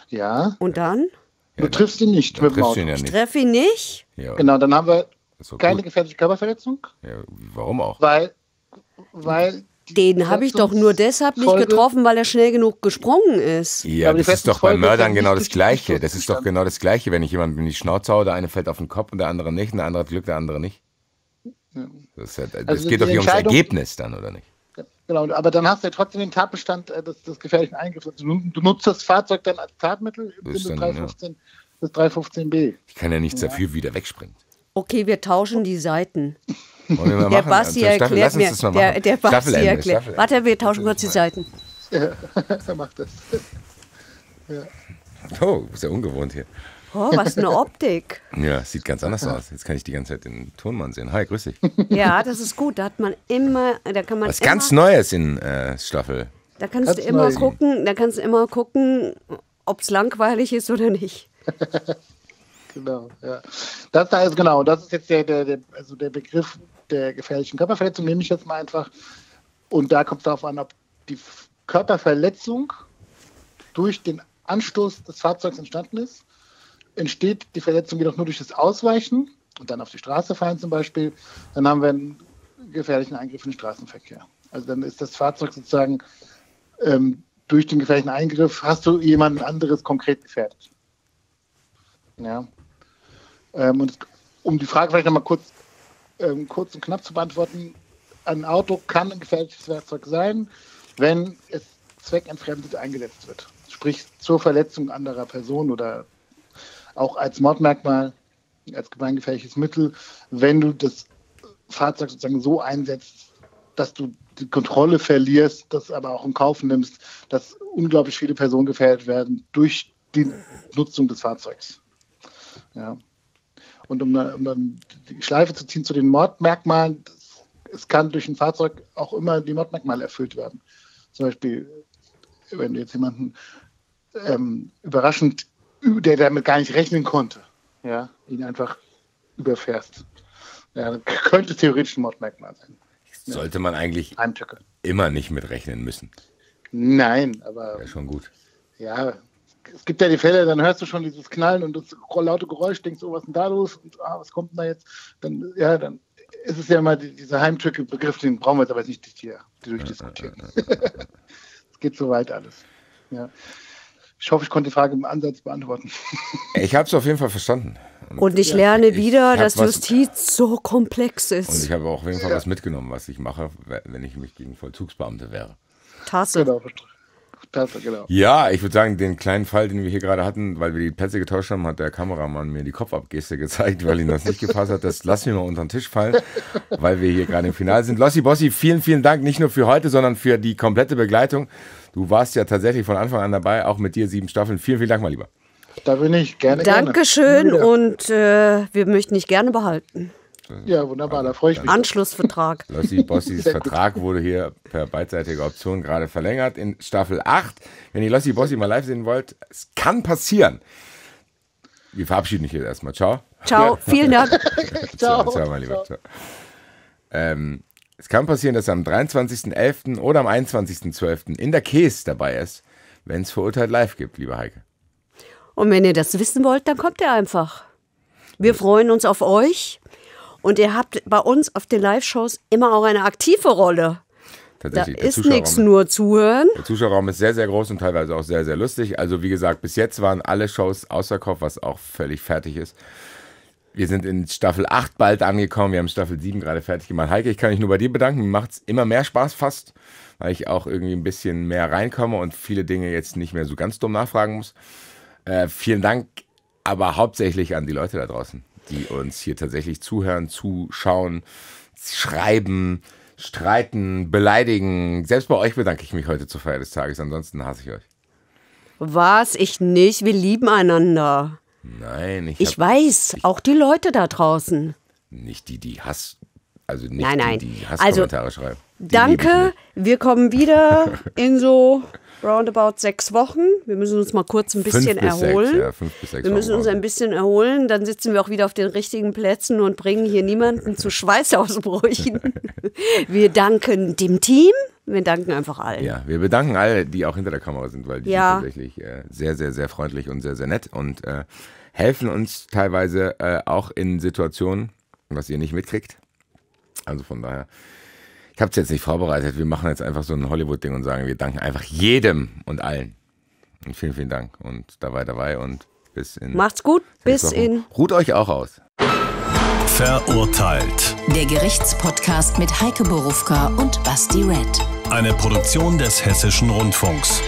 Speaker 2: Ja. Und dann?
Speaker 1: Ja, du triffst ihn nicht mit dem Auto. Ihn ja nicht. Ich
Speaker 2: treffe ihn nicht. Ja. Genau, dann haben wir keine gut. gefährliche Körperverletzung.
Speaker 3: Ja,
Speaker 1: warum auch? Weil,
Speaker 2: weil den habe ich doch nur deshalb Folge. nicht getroffen, weil er schnell genug gesprungen ist. Ja, aber das ist doch bei Mördern genau
Speaker 3: das Gleiche. Das ist doch genau das Gleiche, wenn ich jemanden in die Schnauze haue, der eine fällt auf den Kopf und der andere nicht, und der andere hat Glück, der andere nicht. Das, halt, also geht doch hier ums Ergebnis dann, oder nicht?
Speaker 1: Genau, aber dann hast du ja trotzdem den Tatbestand äh, des, des gefährlichen Eingriffs. Also du, du, nutzt das Fahrzeug dann als Tatmittel im Sinne 315, ja. des
Speaker 3: 315b. Ich kann ja nichts ja. dafür, wie der wegspringt.
Speaker 2: Okay, wir tauschen die Seiten. Der Basti erklärt mir. Der, der Basti erklärt. Warte, wir tauschen kurz die Seiten. Ja, er macht das.
Speaker 3: Ja. Oh, ist ja ungewohnt hier. Oh, was eine
Speaker 2: Optik.
Speaker 3: Ja, sieht ganz anders aus. Jetzt kann ich die ganze Zeit den Tonmann sehen. Hi, grüß dich.
Speaker 2: Ja, das ist gut. Da hat man immer, da kann man Was immer, ganz
Speaker 3: Neues in äh, Staffel.
Speaker 2: Da kannst ganz du immer Neues. gucken, da kannst du immer gucken, ob es langweilig ist oder nicht.
Speaker 1: genau, ja. Das da ist genau, das ist jetzt der, der, der, also der Begriff der gefährlichen Körperverletzung, nehme ich jetzt mal einfach. Und da kommt es darauf an, ob die Körperverletzung durch den Anstoß des Fahrzeugs entstanden ist entsteht die Verletzung jedoch nur durch das Ausweichen und dann auf die Straße fallen zum Beispiel, dann haben wir einen gefährlichen Eingriff in den Straßenverkehr. Also dann ist das Fahrzeug sozusagen ähm, durch den gefährlichen Eingriff, hast du jemand anderes konkret gefährdet. Ja. Ähm, und um die Frage vielleicht nochmal kurz, ähm, kurz und knapp zu beantworten, ein Auto kann ein gefährliches Werkzeug sein, wenn es zweckentfremdet eingesetzt wird. Sprich zur Verletzung anderer Personen oder auch als Mordmerkmal, als gemeingefährliches Mittel, wenn du das Fahrzeug sozusagen so einsetzt, dass du die Kontrolle verlierst, das aber auch in Kauf nimmst, dass unglaublich viele Personen gefährdet werden durch die Nutzung des Fahrzeugs. Ja. Und um, um dann die Schleife zu ziehen zu den Mordmerkmalen, das, es kann durch ein Fahrzeug auch immer die Mordmerkmale erfüllt werden. Zum Beispiel, wenn du jetzt jemanden ähm, überraschend der damit gar nicht rechnen konnte, ja, ihn einfach überfährst. Ja, könnte theoretisch ein Mordmerkmal sein.
Speaker 3: Sollte man eigentlich immer nicht mitrechnen müssen.
Speaker 1: Nein, aber. Wäre schon gut. Ja, es gibt ja die Fälle, dann hörst du schon dieses Knallen und das laute Geräusch, denkst, du, oh, was ist denn da los? Und ah, was kommt denn da jetzt? Dann, ja, dann ist es ja mal die, dieser Heimtücke-Begriff, den brauchen wir jetzt aber nicht hier durchdiskutieren. Es geht so weit alles. Ja. Ich hoffe, ich konnte die Frage im Ansatz beantworten.
Speaker 3: ich habe es auf jeden Fall verstanden. Und, und ich
Speaker 2: lerne ich, wieder, dass Justiz so komplex ist. Und ich habe
Speaker 3: auch auf jeden Fall ja. was mitgenommen, was ich mache, wenn ich mich gegen Vollzugsbeamte wäre.
Speaker 2: Tasse. Genau.
Speaker 1: genau.
Speaker 3: Ja, ich würde sagen, den kleinen Fall, den wir hier gerade hatten, weil wir die Plätze getauscht haben, hat der Kameramann mir die Kopfabgeste gezeigt, weil ihm das nicht gepasst hat. Das lassen wir mal unter den Tisch fallen, weil wir hier gerade im Final sind. Lossi Bossi, vielen, vielen Dank, nicht nur für heute, sondern für die komplette Begleitung. Du warst ja tatsächlich von Anfang an dabei, auch mit dir sieben Staffeln. Vielen, vielen Dank, mein Lieber.
Speaker 1: Da bin ich gerne. Dankeschön
Speaker 2: gerne. und äh, wir möchten dich gerne behalten. Ja, wunderbar, da freue ich mich. Anschlussvertrag. Lossi Bossis Vertrag
Speaker 3: wurde hier per beidseitiger Option gerade verlängert in Staffel 8. Wenn ihr Lossi Bossi mal live sehen wollt, es kann passieren. Wir verabschieden dich jetzt erstmal. Ciao. Ciao, vielen
Speaker 2: Dank. ciao, ciao, mein Lieber. Ciao.
Speaker 3: Ähm, es kann passieren, dass er am 23.11. oder am 21.12. in der Käse dabei ist, wenn es verurteilt live gibt, liebe Heike.
Speaker 2: Und wenn ihr das wissen wollt, dann kommt ihr einfach. Wir freuen uns auf euch. Und ihr habt bei uns auf den Live-Shows immer auch eine aktive Rolle. Tatsächlich, Da ist nichts nur zuhören.
Speaker 3: Der Zuschauerraum ist sehr, sehr groß und teilweise auch sehr, sehr lustig. Also wie gesagt, bis jetzt waren alle Shows außer Kopf, was auch völlig fertig ist. Wir sind in Staffel 8 bald angekommen. Wir haben Staffel 7 gerade fertig gemacht. Heike, ich kann mich nur bei dir bedanken. Mir macht es immer mehr Spaß fast, weil ich auch irgendwie ein bisschen mehr reinkomme und viele Dinge jetzt nicht mehr so ganz dumm nachfragen muss. Äh, vielen Dank, aber hauptsächlich an die Leute da draußen, die uns hier tatsächlich zuhören, zuschauen, schreiben, streiten, beleidigen. Selbst bei euch bedanke ich mich heute zur Feier des Tages. Ansonsten hasse ich euch.
Speaker 2: Was? Ich nicht. Wir lieben einander. Nein, ich. Ich hab, weiß, ich, auch die Leute da draußen.
Speaker 3: Nicht die, die Hass. Also nicht
Speaker 2: nein, nein. die, die also, Hasskommentare also, schreiben. Die danke, wir kommen wieder in so roundabout sechs Wochen. Wir müssen uns mal kurz ein bisschen erholen. Sechs, ja, fünf bis sechs wir müssen Wochen uns ein bisschen erholen, dann sitzen wir auch wieder auf den richtigen Plätzen und bringen hier niemanden zu Schweißausbrüchen. wir danken dem Team. Wir danken einfach allen. Ja,
Speaker 3: wir bedanken alle, die auch hinter der Kamera sind, weil die ja. sind tatsächlich äh, sehr, sehr, sehr freundlich und sehr, sehr nett und äh, helfen uns teilweise äh, auch in Situationen, was ihr nicht mitkriegt. Also von daher ich habe es jetzt nicht vorbereitet. Wir machen jetzt einfach so ein Hollywood-Ding und sagen, wir danken einfach jedem und allen. Und vielen, vielen Dank und dabei, dabei und bis in. Macht's gut, bis Wochen. in. Ruht euch auch aus. Verurteilt.
Speaker 2: Der Gerichtspodcast mit Heike Borufka und Basti Red.
Speaker 1: Eine Produktion des Hessischen Rundfunks.